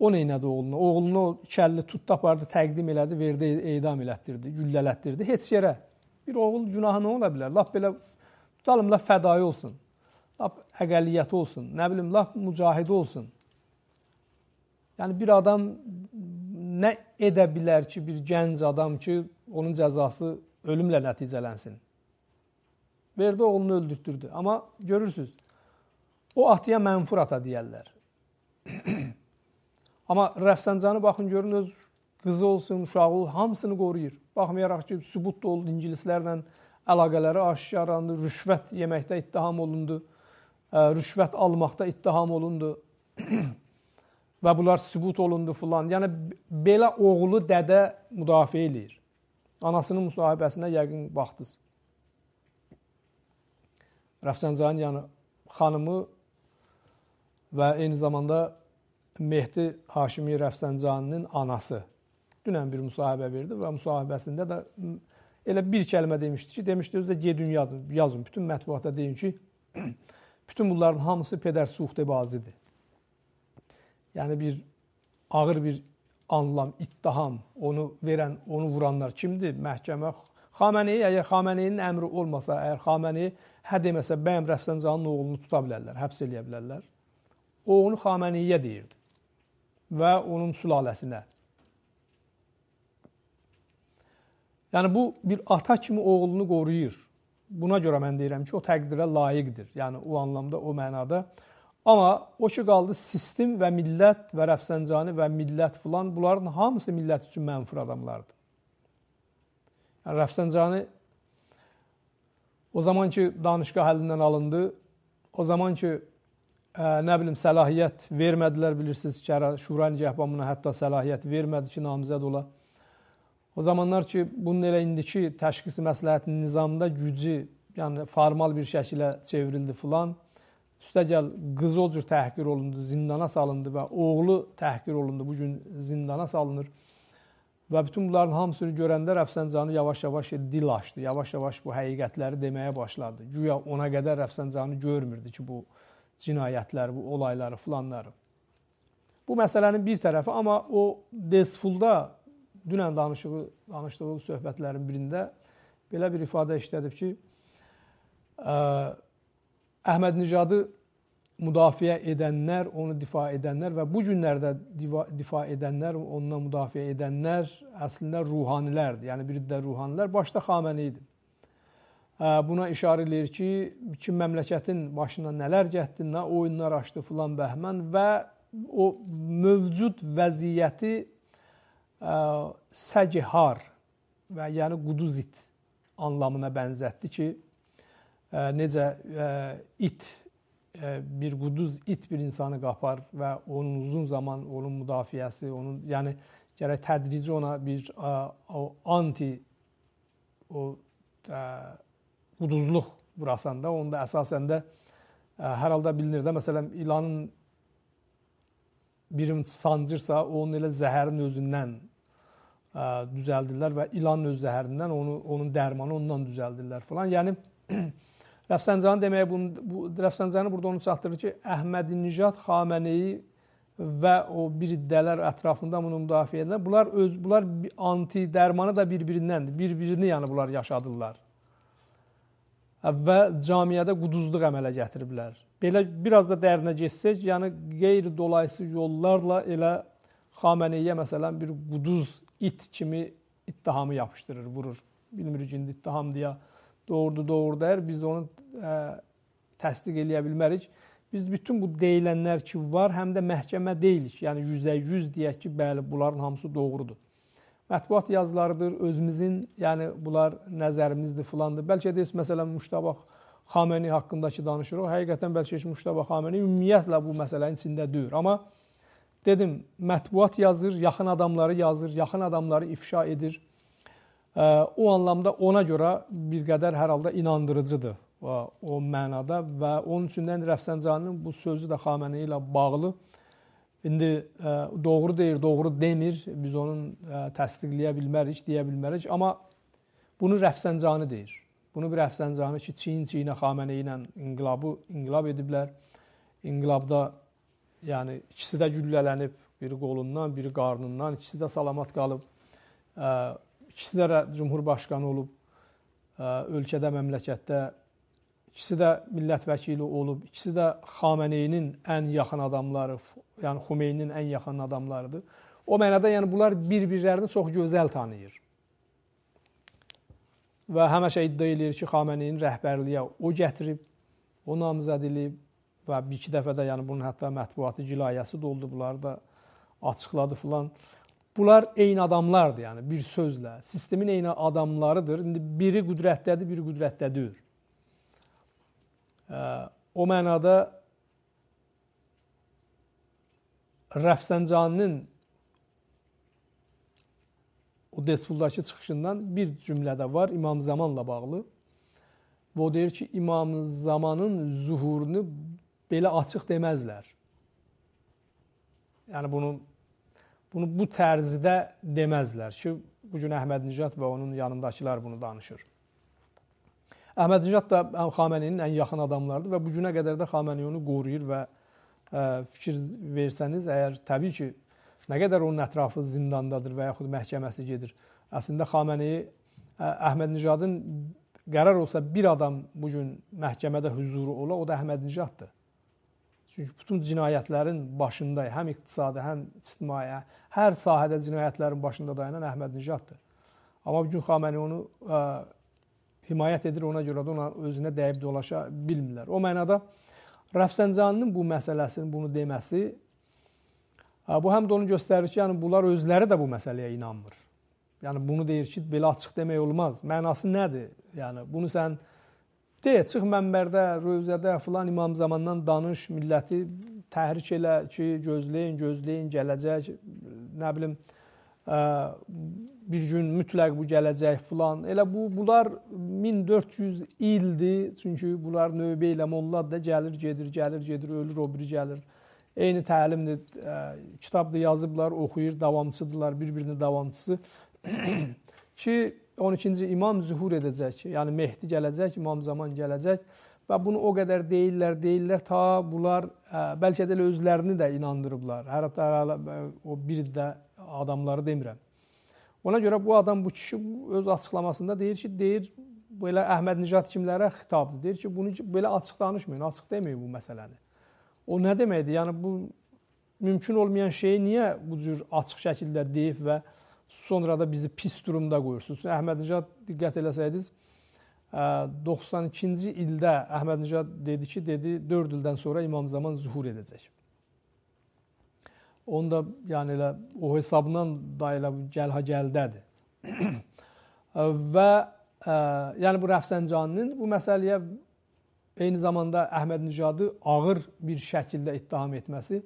O neylədi oğlunu? Oğlunu iki əlli tutdu, apardı, təqdim elədi, verdi, edam elətdirdi, güllələtdirdi. Heç yerə. Bir oğul günahı nə ola bilər? Lap belə tutalım, lap fədai olsun. Lap əqəlliyyəti olsun. Nə bilim, lap mücahidi olsun. Yəni bir adam nə edə bilər ki, bir gənc adam ki, onun cəzası ölümlə nəticələnsin? Verdi oğlunu öldürtdürdü. Amma görürsüz, O atıya mənfur ata deyərlər. Amma Rəfsəncanı baxın görün öz qızı olsun, uşağı olsun, hamısını qoruyur. Baxmayaraq ki, sübut da oldu ingilislərlə əlaqələri aşkarlandı, rüşvət yeməkdə ittiham olundu, e, rüşvət almaqda ittiham olundu və bunlar sübut olundu filan. Yəni belə oğlu dədə müdafiə eləyir. Anasının müsahibəsinə yəqin baxdınız. Rəfsəncanın yəni xanımı və eyni zamanda Mehdi Haşimi Rəfsəncaninin anası dünən bir müsahibə verdi və müsahibəsində də elə bir kəlmə demişdi ki, demişdi özü də gedin yazın, yazın bütün mətbuata deyin ki, bütün bunların hamısı pedər suxte bazidir. Yəni bir ağır bir anlam, ittiham, onu verən, onu vuranlar kimdir? Məhkəmə Xameneyi, əgər Xameneyinin əmri olmasa, əgər Xameneyi hə deməsə, bəyəm Rəfsəncanın oğlunu tuta bilərlər, həbs eləyə bilərlər. O onu Xameneyə deyirdi və onun sülaləsinə. Yəni bu bir ata kimi oğlunu qoruyur. Buna görə mən deyirəm ki, o təqdirə layiqdir. Yəni o anlamda, o mənada. Amma o ki qaldı sistem və millət və Rəfsəncani və millət filan bunların hamısı millət üçün mənfur adamlardır. Yəni Rəfsəncani o zaman ki danışqa həlindən alındı, o zaman ki nə bilim səlahiyyət vermədilər bilirsiniz ki, Şura Nigahbanına hətta səlahiyyət vermədi ki, namizəd ola. O zamanlar ki, bunun elə indiki təşxisi məsləhət nizamında gücü, yəni formal bir şəkildə çevrildi filan. Üstəgəl qızı o cür təhqir olundu, zindana salındı və oğlu təhqir olundu, bu gün zindana salınır. Və bütün bunların hamısını görəndə Rəfsəncanı yavaş-yavaş dil açdı. Yavaş-yavaş bu həqiqətləri deməyə başladı. Güya ona qədər Rəfsəncanı görmürdü ki, bu cinayətlər, bu olayları, filanları. Bu məsələnin bir tərəfi, amma o Desfulda dünən danışığı, danışdığı söhbətlərin birində belə bir ifadə işlədib ki, ə, e, Əhməd Nicadı müdafiə edənlər, onu difa edənlər və bu günlərdə difa edənlər, ondan müdafiə edənlər əslində ruhanilərdir. Yəni biri də ruhanilər, başda Xamenei idi buna işarə eləyir ki, kim məmləkətin başına nələr gəldi, nə oyunlar açdı filan bəhmən və o mövcud vəziyyəti səcihar və yəni quduzit anlamına bənzətdi ki, necə it bir quduz it bir insanı qapar və onun uzun zaman onun müdafiəsi, onun yəni gərək tədrici ona bir o anti o ə, huduzluq vurasan da, onda əsasən də e, hər halda bilinir də, məsələn, ilanın birim sancırsa, onun elə zəhərin özündən e, düzəldirlər və ilanın öz zəhərindən onu onun dərmanı ondan düzəldirlər falan. Yəni Rəfsəncanı deməyə bunu bu Rəfsəncanı burada onu çatdırır ki, Əhmədinijad Xameneyi və o bir iddələr ətrafında bunu müdafiə edirlər. Bunlar öz bunlar anti dərmanı da bir-birindəndir. Bir-birini yəni bunlar yaşadırlar və camiədə quduzluq əmələ gətiriblər. Belə biraz da dərinə getsək, yəni qeyri-dolayısı yollarla elə Xameneyə məsələn bir quduz it kimi ittihamı yapışdırır, vurur. Bilmirik indi ittiham deyə doğrudur, doğru deyir. Biz onu ə, təsdiq eləyə bilmərik. Biz bütün bu deyilənlər ki var, həm də məhkəmə deyilik. Yəni 100-100 deyək ki, bəli, bunların hamısı doğrudur mətbuat yazılarıdır, özümüzün, yəni bunlar nəzərimizdir filandır. Bəlkə də heç məsələn Müştabə Xameni haqqındakı danışır. O həqiqətən bəlkə heç Müştabə Xameni ümumiyyətlə bu məsələnin içində deyil. Amma dedim, mətbuat yazır, yaxın adamları yazır, yaxın adamları ifşa edir. O anlamda ona görə bir qədər hər halda inandırıcıdır o mənada və onun üçün də Rəfsəncaninin bu sözü də Xameni ilə bağlı İndi e, doğru deyir, doğru demir, biz onun e, təsdiqləyə bilmərik, deyə bilmərik, amma bunu Rəfsəncani deyir. Bunu bir Rəfsəncani ki, Çin-Çinə Xamenə ilə inqilabı inqilab ediblər. İnqilabda yəni ikisi də güllələnib, biri qolundan, biri qarnından, ikisi də salamat qalıb. E, ikisi də Cümhurbaşqanı olub ölkədə, məmləkətdə İkisi də millət vəkili olub, ikisi də Xameneyinin ən yaxın adamları, yəni Xumeynin ən yaxın adamlarıdır. O mənada yəni bunlar bir-birlərini çox gözəl tanıyır. Və həmişə iddia eləyir ki, Xameneyin rəhbərliyə o gətirib, o namizəd edilib və bir iki dəfə də yəni bunun hətta mətbuatı cilayəsi də oldu, bunlar da açıqladı filan. Bunlar eyni adamlardır, yəni bir sözlə sistemin eyni adamlarıdır. İndi biri qüdrətdədir, biri qüdrətdədir. O mənada Rəfsəncaninin o Desfuldakı çıxışından bir cümlə də var İmam Zamanla bağlı. Və o deyir ki, İmam Zamanın zuhurunu belə açıq deməzlər. Yəni bunu bunu bu tərzdə deməzlər ki, bu gün Əhməd Nicat və onun yanındakılar bunu danışır. Əhmədinəcad da Xameneinin ən yaxın adamlarıdır və bu günə qədər də Xameni onu qoruyur və fikir versəniz, əgər təbii ki, nə qədər onun ətrafı zindandadır və yaxud məhkəməsi gedir. Əslində Xameneyi Əhmədinəcadın qərar olsa bir adam bu gün məhkəmədə huzuru ola, o da Əhmədinəcaddır. Çünki bütün cinayətlərin başında, həm iqtisadi, həm ictimai, hər sahədə cinayətlərin başında dayanan Əhmədinəcaddır. Amma bu gün Xameneyi onu ə, himayət edir, ona görə də ona özünə dəyib dolaşa bilmirlər. O mənada Rəfsəncaninin bu məsələsini bunu deməsi e, bu həm də onu göstərir ki, yəni bunlar özləri də bu məsələyə inanmır. Yəni bunu deyir ki, belə açıq demək olmaz. Mənası nədir? Yəni bunu sən de, çıx mənbərdə, rövzədə filan imam zamandan danış, milləti təhrik elə ki, gözləyin, gözləyin gələcək, nə bilim, bir gün mütləq bu gələcək filan. Elə bu bunlar 1400 ildir. Çünki bunlar növbə ilə mollar da gəlir, gedir, gəlir, gedir, ölür, o biri gəlir. Eyni təlimdir. Kitabda yazıblar, oxuyur, davamçıdılar, bir-birinin davamçısı. ki 12-ci imam zühur edəcək. Yəni Mehdi gələcək, imam zaman gələcək və bunu o qədər deyirlər, deyirlər ta bunlar bəlkə də elə özlərini də inandırıblar. Hər hətta o bir də adamları demirəm. Ona görə bu adam, bu kişi öz açıqlamasında deyir ki, deyir belə Əhməd Nicat kimlərə xitabdır. Deyir ki, bunu belə açıq danışmayın, açıq deməyin bu məsələni. O nə deməkdir? Yəni bu mümkün olmayan şeyi niyə bu cür açıq şəkildə deyib və sonra da bizi pis durumda qoyursunuz? Əhməd Nicat diqqət eləsəydiniz 92-ci ildə Əhməd Nicat dedi ki, dedi 4 ildən sonra İmam Zaman zühur edəcək. Onu da yəni elə o hesabdan da elə gəlha-gəldədir. və ə, e, yəni bu Rəfsəncaninin bu məsələyə eyni zamanda Əhməd Nicadı ağır bir şəkildə ittiham etməsi,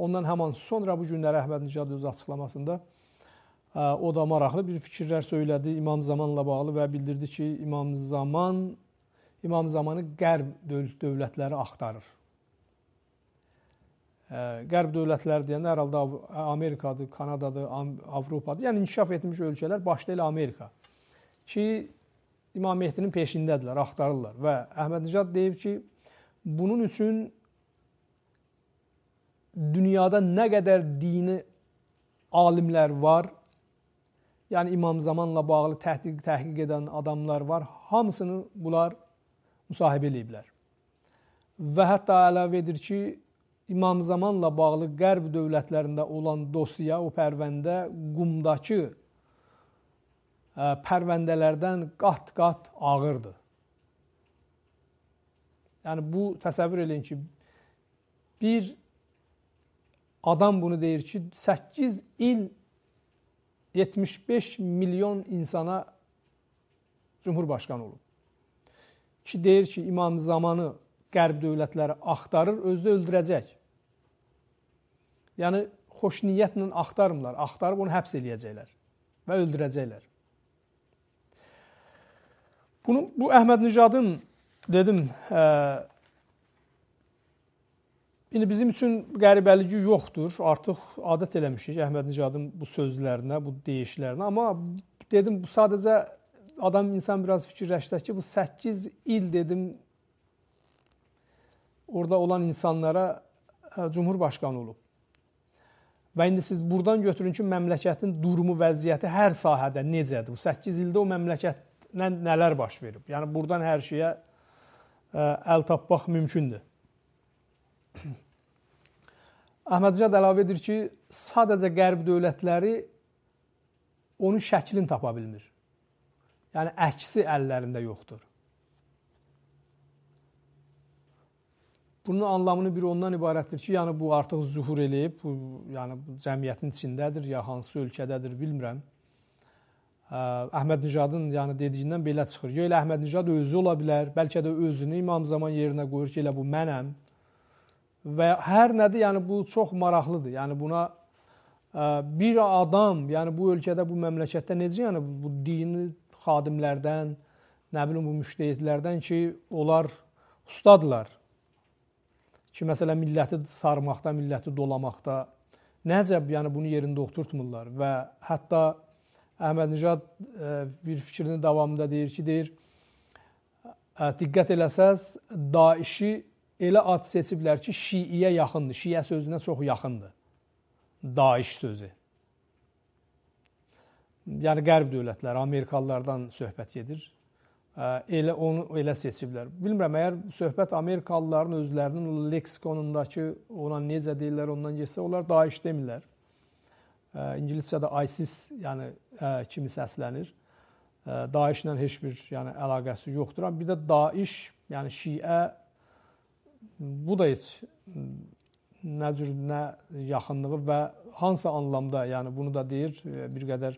ondan həmin sonra bu günləri Əhməd Nicadı öz açıqlamasında ə, e, o da maraqlı bir fikirlər söylədi İmam Zamanla bağlı və bildirdi ki, İmam Zaman İmam Zamanı Qərb dövlətləri axtarır qərb dövlətləri deyəndə hər halda Amerikadır, Kanadadır, Avropadır. Yəni inkişaf etmiş ölkələr başda elə Amerika ki, İmam Mehdinin peşindədirlər, axtarırlar və Əhmədnicad deyib ki, bunun üçün dünyada nə qədər dini alimlər var, yəni İmam Zamanla bağlı təhqiq, təhqiq edən adamlar var, hamısını bunlar müsahibə eləyiblər. Və hətta əlavə edir ki, İmam Zamanla bağlı qərb dövlətlərində olan dosya, o pərvəndə Qumdakı e, pərvəndələrdən qat-qat ağırdır. Yəni bu təsəvvür eləyin ki, bir adam bunu deyir ki, 8 il 75 milyon insana cumhurbaşqanı olub. Ki deyir ki, imam zamanı qərb dövlətləri axtarır, özü də öldürəcək yəni xoş niyyətlə axtarmırlar, axtarıb onu həbs eləyəcəklər və öldürəcəklər. Bunu bu Əhməd Nijadın dedim, ə, e, indi bizim üçün qəribəligi yoxdur. Artıq adət eləmişik Əhməd Nijadın bu sözlərinə, bu deyişlərinə, amma dedim bu sadəcə adam insan biraz fikirləşsə ki, bu 8 il dedim orada olan insanlara e, Cumhurbaşqanı olub. Və indi siz burdan götürün ki, məmləkətin durumu, vəziyyəti hər sahədə necədir? Bu 8 ildə o məmləkətlə nələr baş verib? Yəni burdan hər şeyə e, əl tapmaq mümkündür. Əhmədcad əlavə edir ki, sadəcə qərb dövlətləri onun şəklini tapa bilmir. Yəni əksi əllərində yoxdur. Bunun anlamını bir ondan ibarətdir ki, yəni bu artıq zuhur eləyib, bu yəni bu cəmiyyətin içindədir ya hansı ölkədədir bilmirəm. Əhməd Nijadın yəni dediyindən belə çıxır. Ya elə Əhməd Nijad özü ola bilər, bəlkə də özünü imam zaman yerinə qoyur ki, elə bu mənəm. Və hər nədir, yəni bu çox maraqlıdır. Yəni buna bir adam, yəni bu ölkədə, bu məmləkətdə necə yəni bu dini xadimlərdən, nə bilim bu müştehidlərdən ki, onlar ustadlar ki, məsələn, milləti sarmaqda, milləti dolamaqda nəcəb, yəni bunu yerində oturtmurlar və hətta Əhmədnəcad e, bir fikrinin davamında deyir ki, deyir, e, diqqət eləsəz, Daişi elə ad seçiblər ki, Şiiyə yaxındır. Şiiyə sözünə çox yaxındır. Daiş sözü. Yəni qərb dövlətləri, Amerikalılardan söhbət gedir elə onu elə seçiblər. Bilmirəm, əgər söhbət Amerikalıların özlərinin leksikonundakı ona necə deyirlər, ondan getsə, onlar Daesh demirlər. İngiliscədə ISIS, yəni kimi səslənir. Daesh ilə heç bir yəni əlaqəsi yoxdur. Bir də Daesh, yəni Şiə bu da heç nə cür nə yaxınlığı və hansı anlamda, yəni bunu da deyir e, bir qədər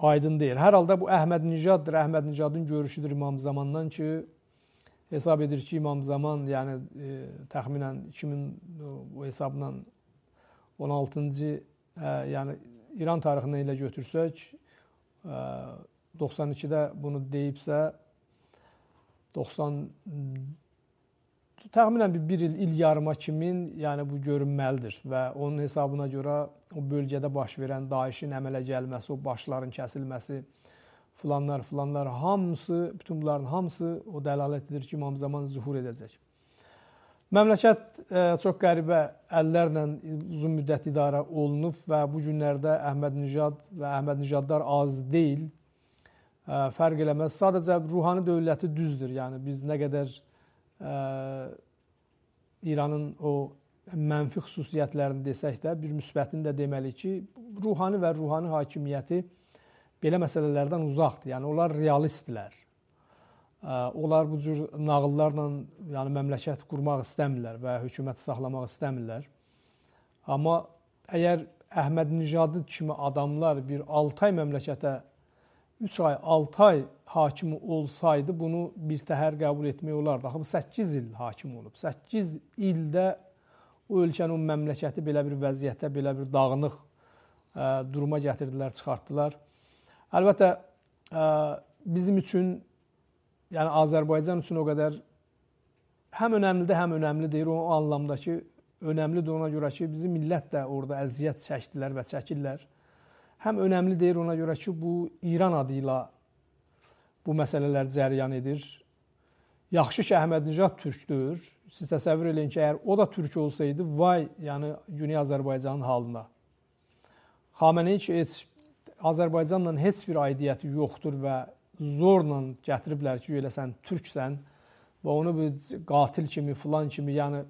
aydın deyil. Hər halda bu Əhməd Nijaddır, Əhməd Nijadın görüşüdür İmam Zamandan ki, hesab edir ki, İmam Zaman, yəni e, təxminən 2000 bu hesabla 16-cı, e, yəni İran tarixini elə götürsək, e, 92-də bunu deyibsə 90 təxminən bir, bir il, il yarıma kimin yəni bu görünməlidir və onun hesabına görə o bölgədə baş verən Daişin əmələ gəlməsi, o başların kəsilməsi, filanlar, filanlar hamısı, bütün bunların hamısı o dəlalət edir ki, imam zaman zuhur edəcək. Məmləkət e, çox qəribə əllərlə uzun müddət idarə olunub və bu günlərdə Əhməd Nijad və Əhməd Nijadlar az deyil. E, fərq eləməz. Sadəcə ruhani dövləti düzdür. Yəni biz nə qədər İranın o mənfi xüsusiyyətlərini desək də, bir müsbətini də deməli ki, ruhani və ruhani hakimiyyəti belə məsələlərdən uzaqdır. Yəni onlar realistdirlər. Onlar bu cür nağıllarla, yəni məmləkət qurmaq istəmirlər və hökuməti saxlamaq istəmirlər. Amma əgər Əhməd Nijadı kimi adamlar bir 6 ay məmləkətə 3 ay, 6 ay hakimi olsaydı bunu birtəhər qəbul etmək olardı. Axı 8 il hakim olub. 8 ildə o ölkənin, o məmləkəti belə bir vəziyyətdə, belə bir dağınıq e, duruma gətirdilər, çıxartdılar. Əlbəttə e, bizim üçün, yəni Azərbaycan üçün o qədər həm önəmlidir, həm önəmli deyir o anlamda ki, önəmlidir ona görə ki, bizim millət də orada əziyyət çəkdilər və çəkirlər həm önəmli deyir ona görə ki, bu İran adı ilə bu məsələlər cəryan edir. Yaxşı ki, Əhmədnəcad türkdür. Siz təsəvvür eləyin ki, əgər o da türk olsaydı, vay, yəni Güney Azərbaycanın halına. Xameneyi ki, heç Azərbaycanla heç bir aidiyyəti yoxdur və zorla gətiriblər ki, elə sən türksən və onu bir qatil kimi, filan kimi, yəni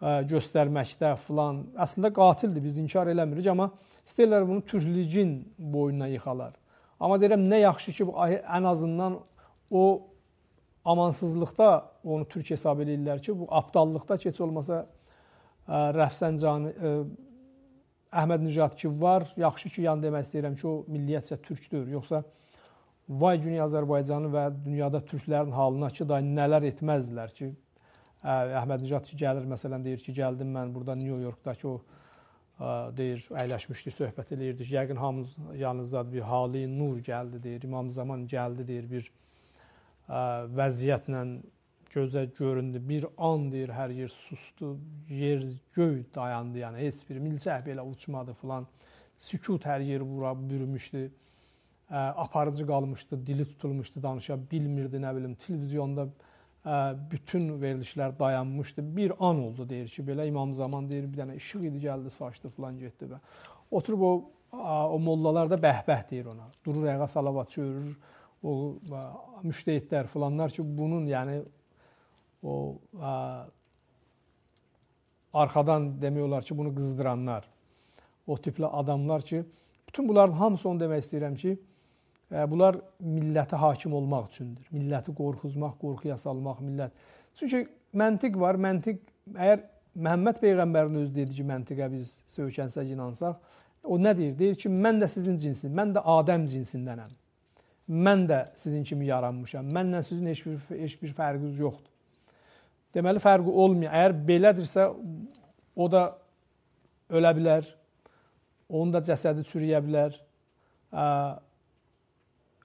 göstərməkdə filan əslində qatildir, biz inkar eləmirik, amma istəyirlər bunu türkligin boynuna yıxalar. Amma deyirəm nə yaxşı ki, ən azından o amansızlıqda onu türk hesab eləyirlər ki, bu aptallıqda ki, heç olmasa Rəfsəncani Əhməd Nijad ki var, yaxşı ki, yan demək istəyirəm ki, o milliyyətcə türkdür, yoxsa vay günü Azərbaycanı və dünyada türklərin halına ki, da nələr etməzdilər ki, Əhməd Nicat gəlir, məsələn, deyir ki, gəldim mən burada New Yorkdakı o deyir, əyləşmişdik, söhbət eləyirdik. Yəqin hamınız yanınızdadır bir hali nur gəldi deyir, İmam Zaman gəldi deyir, bir vəziyyətlə gözə göründü. Bir an deyir, hər yer sustu, yer göy dayandı, yəni heç bir milçək belə uçmadı filan. Sükut hər yeri bura bürümüşdü. Aparıcı qalmışdı, dili tutulmuşdu, danışa bilmirdi, nə bilim, televiziyonda bütün verilişlər dayanmışdı. Bir an oldu deyir ki, belə İmam Zaman deyir, bir dənə işıq idi, gəldi, saçdı, filan getdi və oturub o o mollalar da bəhbəh deyir ona. Durur ayağa salavat çörür. O müştehidlər filanlar ki, bunun yəni o ə, arxadan demək olar ki, bunu qızdıranlar, o tipli adamlar ki, bütün bunların hamısı onu demək istəyirəm ki, Bunlar millətə hakim olmaq üçündür. Milləti qorxuzmaq, qorxuya salmaq millət. Çünki məntiq var. Məntiq əgər Məhəmməd peyğəmbərin özü dedi ki, məntiqə biz söykənsək, inansaq, o nə deyir? Deyir ki, mən də sizin cinsiniz. Mən də Adəm cinsindənəm. Mən də sizin kimi yaranmışam. Mənlə sizin heç bir heç bir fərqiniz yoxdur. Deməli fərqi olmayan, əgər belədirsə o da ölə bilər. Onun da cəsədi çürüyə bilər.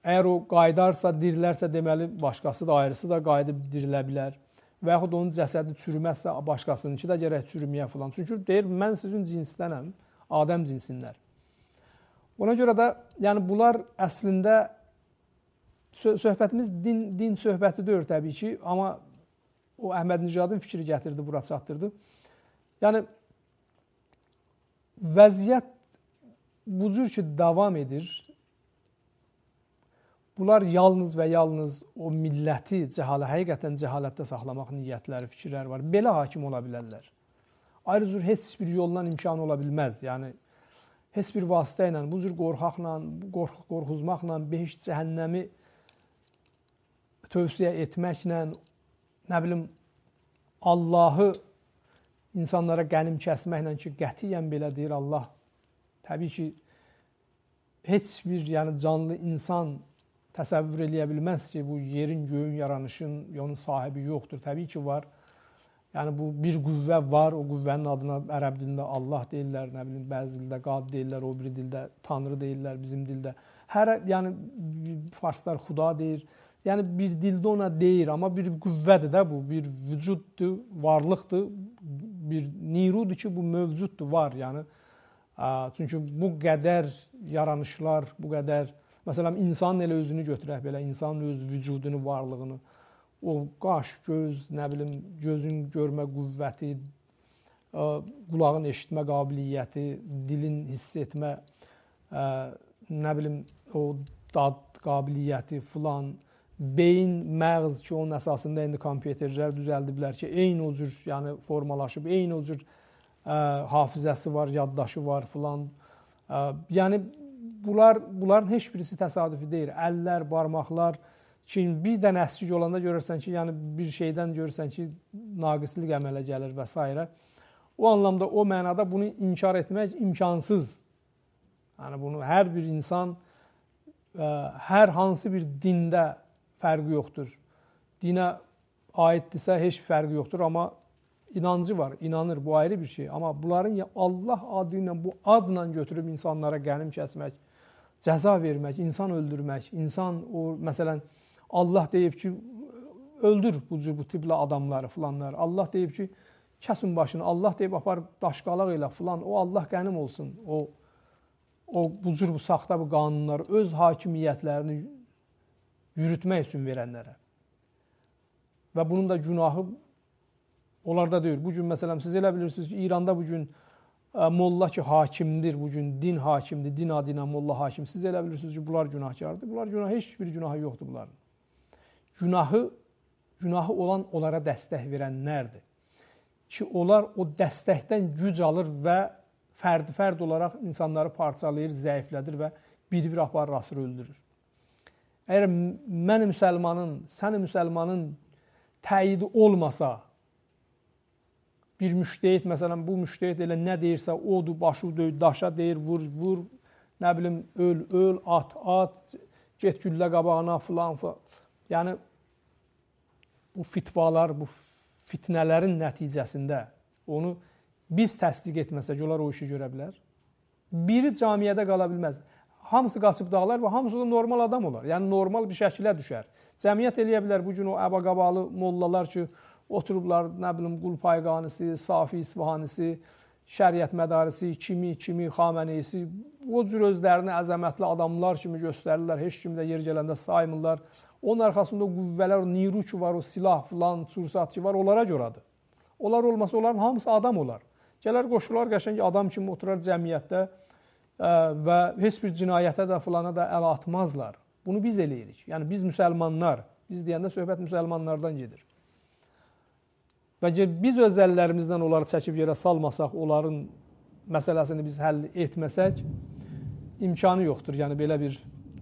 Əgər o qayıdarsa, dirilərsə deməli başqası da, ayrısı da qayıdıb dirilə bilər. Və yaxud onun cəsədi çürüməzsə, başqasınınki də gərək çürüməyə falan. Çünki deyir, mən sizin cinsdənəm, Adəm cinsindən. Ona görə də yəni bunlar əslində söhbətimiz din din söhbəti deyil təbii ki, amma o Əhməd Nijadın fikri gətirdi, bura çatdırdı. Yəni vəziyyət bu cür ki davam edir. Bunlar yalnız və yalnız o milləti cəhalət, həqiqətən cəhalətdə saxlamaq niyyətləri, fikirləri var. Belə hakim ola bilərlər. Ayrı cür heç bir yoldan imkan ola bilməz. Yəni heç bir vasitə ilə, bu cür qorxaqla, qorx qorxuzmaqla behiş cəhənnəmi tövsiyə etməklə, nə bilim Allahı insanlara qənim kəsməklə ki, qətiyyən belə deyir Allah. Təbii ki, heç bir yəni canlı insan təsəvvür eləyə bilməz ki, bu yerin, göyün yaranışın onun sahibi yoxdur. Təbii ki, var. Yəni bu bir qüvvə var, o qüvvənin adına ərəb dilində Allah deyirlər, nə bilim bəzi dildə qad deyirlər, o biri dildə tanrı deyirlər, bizim dildə. Hər yəni farslar xuda deyir. Yəni bir dildə ona deyir, amma bir qüvvədir də bu, bir vücuddur, varlıqdır, bir nirudur ki, bu mövcuddur, var. Yəni çünki bu qədər yaranışlar, bu qədər Məsələn, insanın elə özünü götürək belə, insanın öz vücudunu, varlığını, o qaş, göz, nə bilim, gözün görmə qüvvəti, qulağın eşitmə qabiliyyəti, dilin hiss etmə, nə bilim, o dad qabiliyyəti filan, beyin, məğz ki, onun əsasında indi kompüterlər düzəldiblər ki, eyni o cür, yəni formalaşıb, eyni o cür ə, hafizəsi var, yaddaşı var filan. Yəni bunlar bunların heç birisi təsadüfi deyil. Əllər, barmaqlar, Çünki bir dənə əskik olanda görürsən ki, yəni bir şeydən görürsən ki, naqislik əmələ gəlir və s. O anlamda o mənada bunu inkar etmək imkansız. Yəni bunu hər bir insan ə, e, hər hansı bir dində fərqi yoxdur. Dinə aiddirsə heç fərqi yoxdur, amma inancı var, inanır. Bu ayrı bir şey. Amma bunların Allah adı ilə bu adla götürüb insanlara qənim kəsmək cəza vermək, insan öldürmək, insan o məsələn Allah deyib ki, öldür bu cür bu tiplə adamları filanlar. Allah deyib ki, kəsin başını. Allah deyib apar daşqalaq elə filan. O Allah qənim olsun. O o bu cür bu saxta bu qanunlar öz hakimiyyətlərini yürütmək üçün verənlərə. Və bunun da günahı onlarda deyil. Bu gün məsələn siz elə bilirsiniz ki, İranda bu gün molla ki hakimdir, bu gün din hakimdir, din adına molla hakim. Siz elə bilirsiniz ki, bunlar günahkardır. Bunlar günah heç bir günahı yoxdur bunların. Günahı günahı olan onlara dəstək verənlərdir. Ki onlar o dəstəkdən güc alır və fərdi-fərd olaraq insanları parçalayır, zəiflədir və bir-bir aparır, asır, öldürür. Əgər mən müsəlmanın, sən müsəlmanın təyidi olmasa, bir müştehid, məsələn, bu müştehid elə nə deyirsə, odur, başı döy, daşa deyir, vur, vur, nə bilim, öl, öl, at, at, get güllə qabağına, filan, filan. Yəni, bu fitvalar, bu fitnələrin nəticəsində onu biz təsdiq etməsək, onlar o işi görə bilər. Biri camiyədə qala bilməz. Hamısı qaçıb dağlar və hamısı da normal adam olar. Yəni normal bir şəkilə düşər. Cəmiyyət eləyə bilər bu gün o əbaqabalı mollalar ki, Oturublar, nə bilim, Qulpayqanisi, Safi İsfahanisi, Şəriət mədarisi, kimi, kimi, xameneyisi, o cür özlərini əzəmətli adamlar kimi göstərirlər, heç kimi də yer gələndə saymırlar. Onun arxasında o qüvvələr, o niru ki var, o silah filan, sursat ki var, onlara görədir. Onlar olmasa onların hamısı adam olar. Gələr qoşular qəşəng adam kimi oturar cəmiyyətdə e, və heç bir cinayətə də filana da əl atmazlar. Bunu biz eləyirik. Yəni biz müsəlmanlar, biz deyəndə söhbət müsəlmanlardan gedir. Və ki, biz öz əllərimizdən onları çəkib yerə salmasaq, onların məsələsini biz həll etməsək, imkanı yoxdur. Yəni, belə bir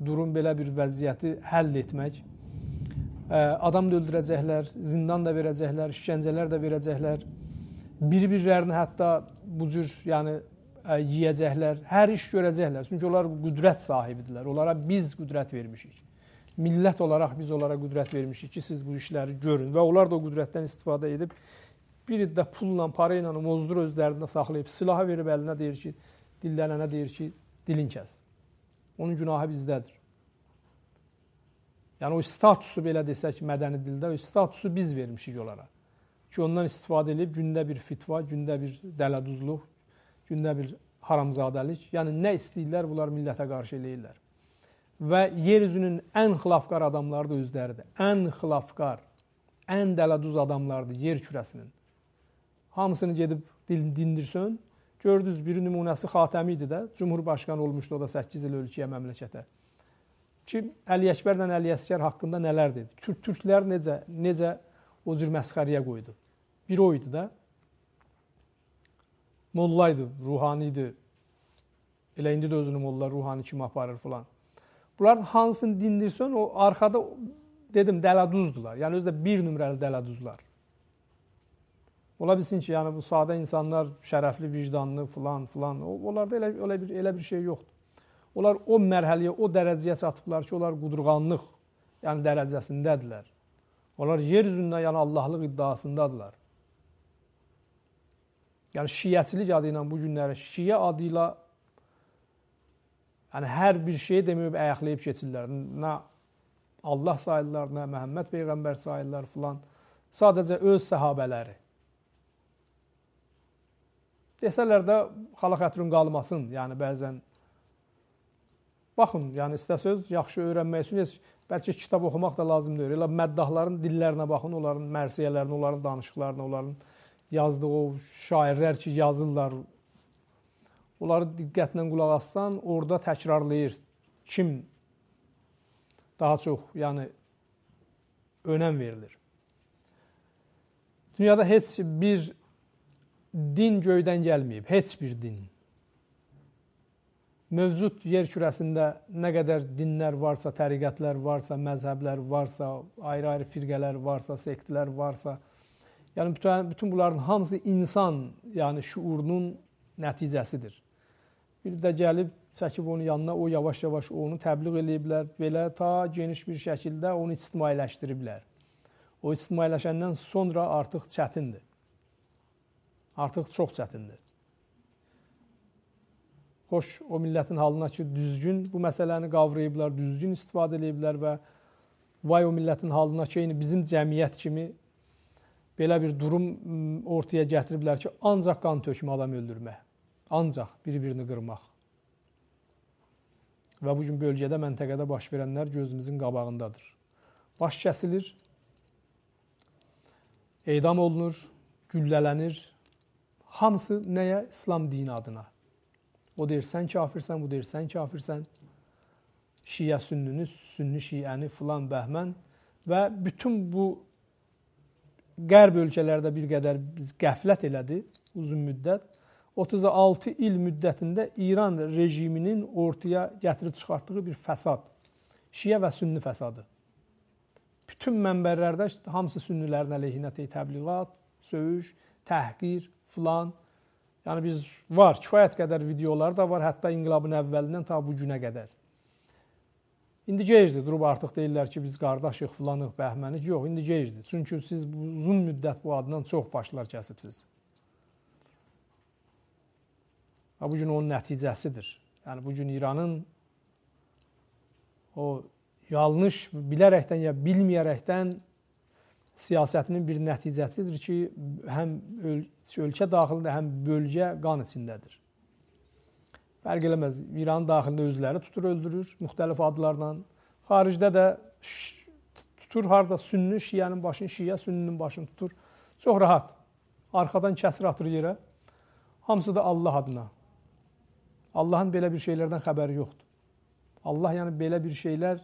durum, belə bir vəziyyəti həll etmək. Adam da öldürəcəklər, zindan da verəcəklər, işgəncələr də verəcəklər. Bir-birlərini hətta bu cür yəni, yiyəcəklər, hər iş görəcəklər. Çünki onlar qüdrət sahibidirlər. Onlara biz qüdrət vermişik millət olaraq biz onlara qüdrət vermişik ki, siz bu işləri görün və onlar da o qüdrətdən istifadə edib bir iddə pulla, para ilə mozdur özlərində saxlayıb silaha verib əlinə deyir ki, dillənənə deyir ki, dilin kəs. Onun günahı bizdədir. Yəni o statusu belə desək mədəni dildə o statusu biz vermişik onlara. Ki ondan istifadə edib gündə bir fitva, gündə bir dələduzluq, gündə bir haramzadəlik, yəni nə istəyirlər bunlar millətə qarşı eləyirlər və yer üzünün ən xilafkar adamları da özləridir. Ən xilafkar, ən dələduz adamlardır yer kürəsinin. Hamısını gedib dindirsən, gördünüz bir nümunəsi Xatəmi idi də, Cumhurbaşqanı olmuşdu o da 8 il ölkəyə, məmləkətə. Ki Əli Əkbərlə Əli Əsgər haqqında nələr dedi? Türk türklər necə necə o cür məsxəriyə qoydu. Bir o idi də. Mollaydı, ruhani idi. Elə indi də özünü molla ruhani kimi aparır filan. Bunların hansını dindirsən, o arxada dedim dələduzdular. Yəni özü də bir nömrəli dələduzlar. Ola bilsin ki, yəni bu sadə insanlar şərəfli, vicdanlı filan filan. Onlarda elə elə bir elə bir şey yoxdur. Onlar o mərhələyə, o dərəcəyə çatıblar ki, onlar qudurğanlıq yəni dərəcəsindədirlər. Onlar yer üzündə yəni Allahlıq iddiasındadılar. Yəni şiəçilik adı ilə bu günləri şiə adı ilə Yəni hər bir şeyi deməyib ayaqlayıb keçirlər. Nə Allah sayırlar, nə Məhəmməd peyğəmbər sayırlar filan. Sadəcə öz səhabələri. Desələr də xala xətrün qalmasın. Yəni bəzən baxın, yəni istəsəz yaxşı öyrənmək üçün heç bəlkə kitab oxumaq da lazım deyil. Elə məddahların dillərinə baxın, onların mərsiyələrinə, onların danışıqlarına, onların yazdığı o şairlər ki, yazırlar onları diqqətlə qulaq assan, orada təkrarlayır kim daha çox, yəni önəm verilir. Dünyada heç bir din göydən gəlməyib, heç bir din. Mövcud yer kürəsində nə qədər dinlər varsa, təriqətlər varsa, məzhəblər varsa, ayrı-ayrı firqələr varsa, sektlər varsa, yəni bütün bütün bunların hamısı insan, yəni şuurunun nəticəsidir. Bir də gəlib çəkib onun yanına, o yavaş-yavaş onu təbliğ eləyiblər. Belə ta geniş bir şəkildə onu ictimailəşdiriblər. O ictimailəşəndən sonra artıq çətindir. Artıq çox çətindir. Xoş o millətin halına ki, düzgün bu məsələni qavrayıblar, düzgün istifadə eləyiblər və vay o millətin halına ki, eyni bizim cəmiyyət kimi belə bir durum ortaya gətiriblər ki, ancaq qan tökmə adam öldürmək, ancaq bir-birini qırmaq. Və bu gün bölgədə, məntəqədə baş verənlər gözümüzün qabağındadır. Baş kəsilir, edam olunur, güllələnir. Hamısı nəyə? İslam dini adına. O deyir, sən kafirsən, bu deyir, sən kafirsən. Şiyə sünnünü, sünni şiyəni, filan bəhmən və bütün bu qərb ölkələrdə bir qədər biz qəflət elədi uzun müddət 36 il müddətində İran rejiminin ortaya gətirib çıxartdığı bir fəsad. Şiə və sünni fəsadı. Bütün mənbələrdə işte, hamısı sünnilərin əleyhinə təbliğat, söyüş, təhqir, filan. Yəni biz var, kifayət qədər videolar da var, hətta inqilabın əvvəlindən ta bu günə qədər. İndi gecdir, durub artıq deyirlər ki, biz qardaşıq, filanıq, bəhmənik. Yox, indi gecdir. Çünki siz uzun müddət bu addan çox başlar kəsibsiniz. Və bu gün onun nəticəsidir. Yəni bu gün İranın o yanlış bilərəkdən ya bilməyərəkdən siyasətinin bir nəticəsidir ki, həm ölkə daxilində, həm bölgə qan içindədir. Fərq eləməz. İran daxilində özləri tutur, öldürür müxtəlif adlarla. Xaricdə də tutur harda sünni, şiənin başını, şiə sünninin başını tutur. Çox rahat. Arxadan kəsir atır yerə. Hamısı da Allah adına. Allahın belə bir şeylərdən xəbəri yoxdur. Allah yəni belə bir şeylər,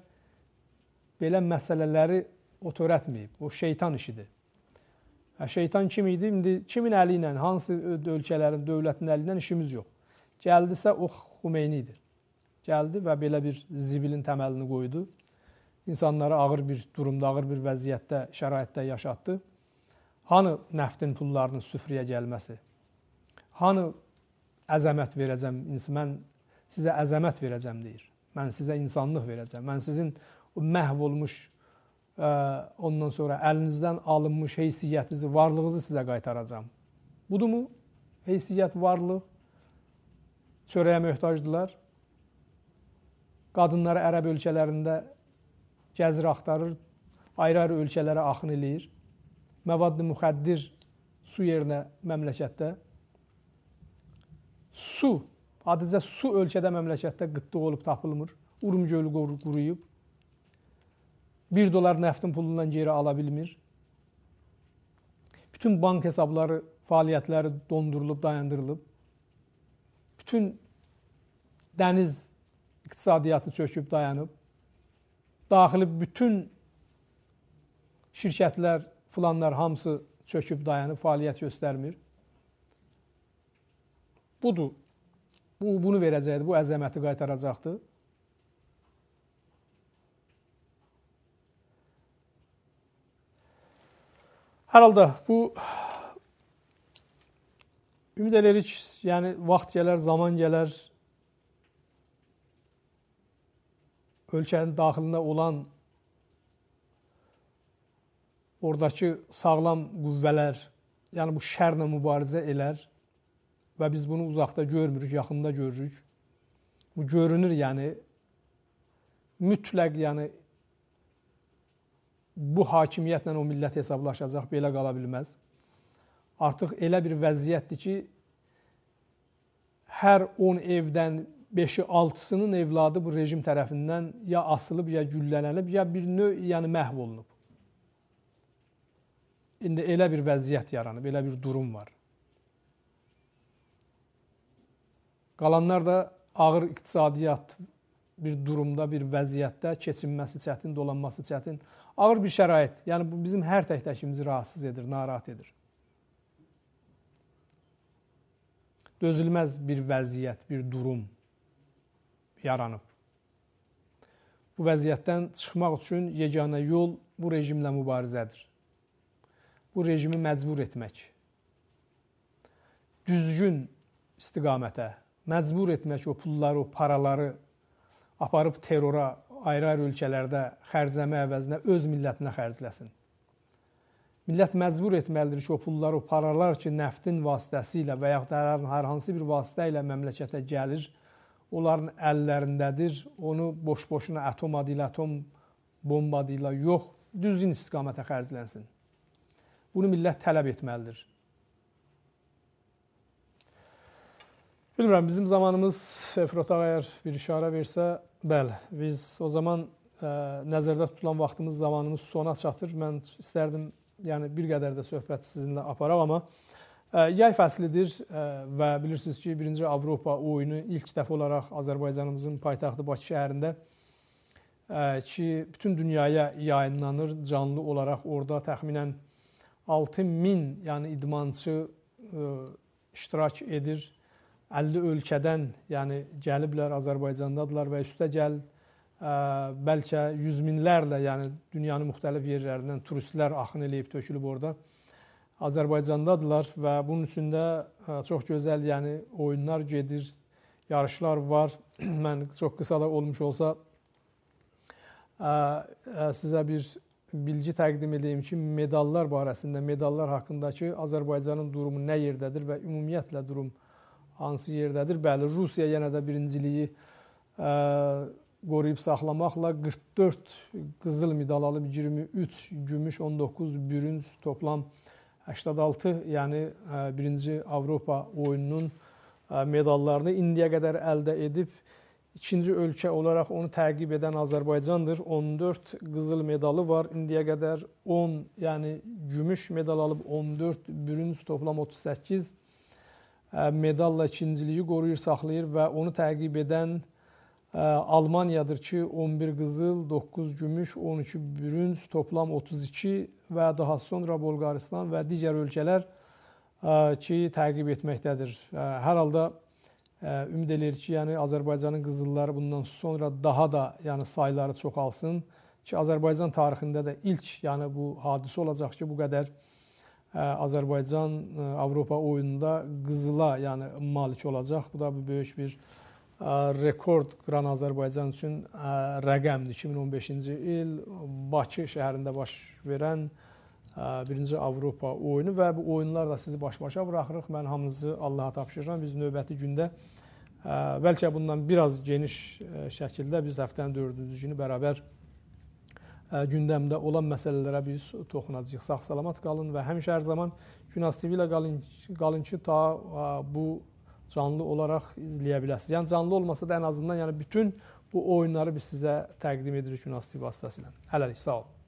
belə məsələləri o törətməyib. O şeytan işidir. Hə, şeytan kim idi? İndi kimin əli ilə, hansı ölkələrin, dövlətin əli ilə işimiz yox. Gəldisə o Xumeyni idi. Gəldi və belə bir zibilin təməlini qoydu. İnsanları ağır bir durumda, ağır bir vəziyyətdə, şəraitdə yaşatdı. Hanı nəftin pullarının süfrəyə gəlməsi? Hanı əzəmət verəcəm. Mən sizə əzəmət verəcəm deyir. Mən sizə insanlıq verəcəm. Mən sizin o məhv olmuş ə, ondan sonra əlinizdən alınmış heysiyyətinizi, varlığınızı sizə qaytaracam. Budurmu? Heysiyyət, varlıq çörəyə möhtacdılar. Qadınları ərəb ölkələrində gəzir axtarır, ayrı-ayrı ölkələrə axın eləyir. Məvadlı müxəddir su yerinə məmləkətdə Su, adicə su ölkədə məmləkətdə qıtlıq olub tapılmır. Urum gölü quruyub. 1 dollar nəftin pulundan geri ala bilmir. Bütün bank hesabları, fəaliyyətləri dondurulub, dayandırılıb. Bütün dəniz iqtisadiyyatı çöküb dayanıb. Daxili bütün şirkətlər, filanlar hamısı çöküb dayanıb, fəaliyyət göstərmir. Budur. Bu bunu verəcəkdi, bu əzəməti qaytaracaqdı. Hər halda bu ümid eləyirik, yəni vaxt gələr, zaman gələr. Ölkənin daxilində olan ordakı sağlam qüvvələr, yəni bu şərlə mübarizə elər və biz bunu uzaqda görmürük, yaxında görürük. Bu görünür, yəni mütləq, yəni bu hakimiyyətlə o millət hesablaşacaq, belə qala bilməz. Artıq elə bir vəziyyətdir ki, hər 10 evdən 5-i 6-sının evladı bu rejim tərəfindən ya asılıb, ya güllələnib, ya bir növ, yəni məhv olunub. İndi elə bir vəziyyət yaranıb, elə bir durum var. Qalanlar da ağır iqtisadiyyat bir durumda, bir vəziyyətdə keçinməsi çətin, dolanması çətin, ağır bir şərait. Yəni bu bizim hər tək-təkimizi rahatsız edir, narahat edir. Dözülməz bir vəziyyət, bir durum yaranıb. Bu vəziyyətdən çıxmaq üçün yeganə yol bu rejimlə mübarizədir. Bu rejimi məcbur etmək. Düzgün istiqamətə, məcbur etmək o pulları, o paraları aparıb terrora, ayrı-ayrı ölkələrdə xərcləmə əvəzinə öz millətinə xərcləsin. Millət məcbur etməlidir ki, o pullar, o paralar ki, nəftin vasitəsilə və yaxud da hər hansı bir vasitə ilə məmləkətə gəlir, onların əllərindədir. Onu boş-boşuna atom adı ilə, atom bomba adı ilə yox, düzgün istiqamətə xərclənsin. Bunu millət tələb etməlidir. Bilmirəm, bizim zamanımız Fərot ağa əgər bir işarə versə, bəli, biz o zaman ə, e, nəzərdə tutulan vaxtımız, zamanımız sona çatır. Mən istərdim, yəni bir qədər də söhbət sizinlə aparaq, amma ə, e, yay fəslidir ə, e, və bilirsiniz ki, 1-ci Avropa oyunu ilk dəfə olaraq Azərbaycanımızın paytaxtı Bakı şəhərində ə, ki, bütün dünyaya yayınlanır canlı olaraq. Orada təxminən 6000 yəni idmançı ə, iştirak edir 50 ölkədən yəni gəliblər Azərbaycandadırlar və üstəgəl e, bəlkə yüz minlərlə, yəni dünyanın müxtəlif yerlərindən turistlər axın eləyib tökülüb orada. Azərbaycandadırlar və bunun üçün də e, çox gözəl, yəni oyunlar gedir, yarışlar var. Mən çox qısa da olmuş olsa e, sizə bir bilgi təqdim edeyim ki, medallar barəsində, medallar haqqındakı Azərbaycanın durumu nə yerdədir və ümumiyyətlə durum nədir? hansı yerdədir? Bəli, Rusiya yenə də birinciliyi ə, e, qoruyub saxlamaqla 44 qızıl medal alıb, 23 gümüş, 19 bürünc, toplam 86, yəni ə, e, birinci Avropa oyununun ə, e, medallarını indiyə qədər əldə edib. İkinci ölkə olaraq onu təqib edən Azərbaycandır. 14 qızıl medalı var. İndiyə qədər 10, yəni gümüş medal alıb, 14 bürünc, toplam 38 medalla ikinciliyi qoruyur, saxlayır və onu təqib edən Almaniyadır ki, 11 qızıl, 9 gümüş, 12 bürünc, toplam 32 və daha sonra Bolqaristan və digər ölkələr ki, təqib etməkdədir. Hər halda ümid eləyir ki, yəni Azərbaycanın qızılları bundan sonra daha da yəni sayları çoxalsın ki, Azərbaycan tarixində də ilk yəni bu hadisə olacaq ki, bu qədər Azərbaycan Avropa oyununda qızıla, yəni malik olacaq. Bu da bu böyük bir rekord qıran Azərbaycan üçün rəqəmdir. 2015-ci il Bakı şəhərində baş verən birinci Avropa oyunu və bu oyunlarla sizi baş-başa buraxırıq. Mən hamınızı Allaha tapşırıram. Biz növbəti gündə bəlkə bundan biraz geniş şəkildə biz həftənin 4-cü günü bərabər gündəmdə olan məsələlərə biz toxunacağıq. Sağ-salamat qalın və həmişə hər zaman Günas TV ilə qalın, qalın ki, ta bu canlı olaraq izləyə biləsiniz. Yəni canlı olmasa da ən azından yəni bütün bu oyunları biz sizə təqdim edirik Günas TV vasitəsilə. Hələlik sağ olun.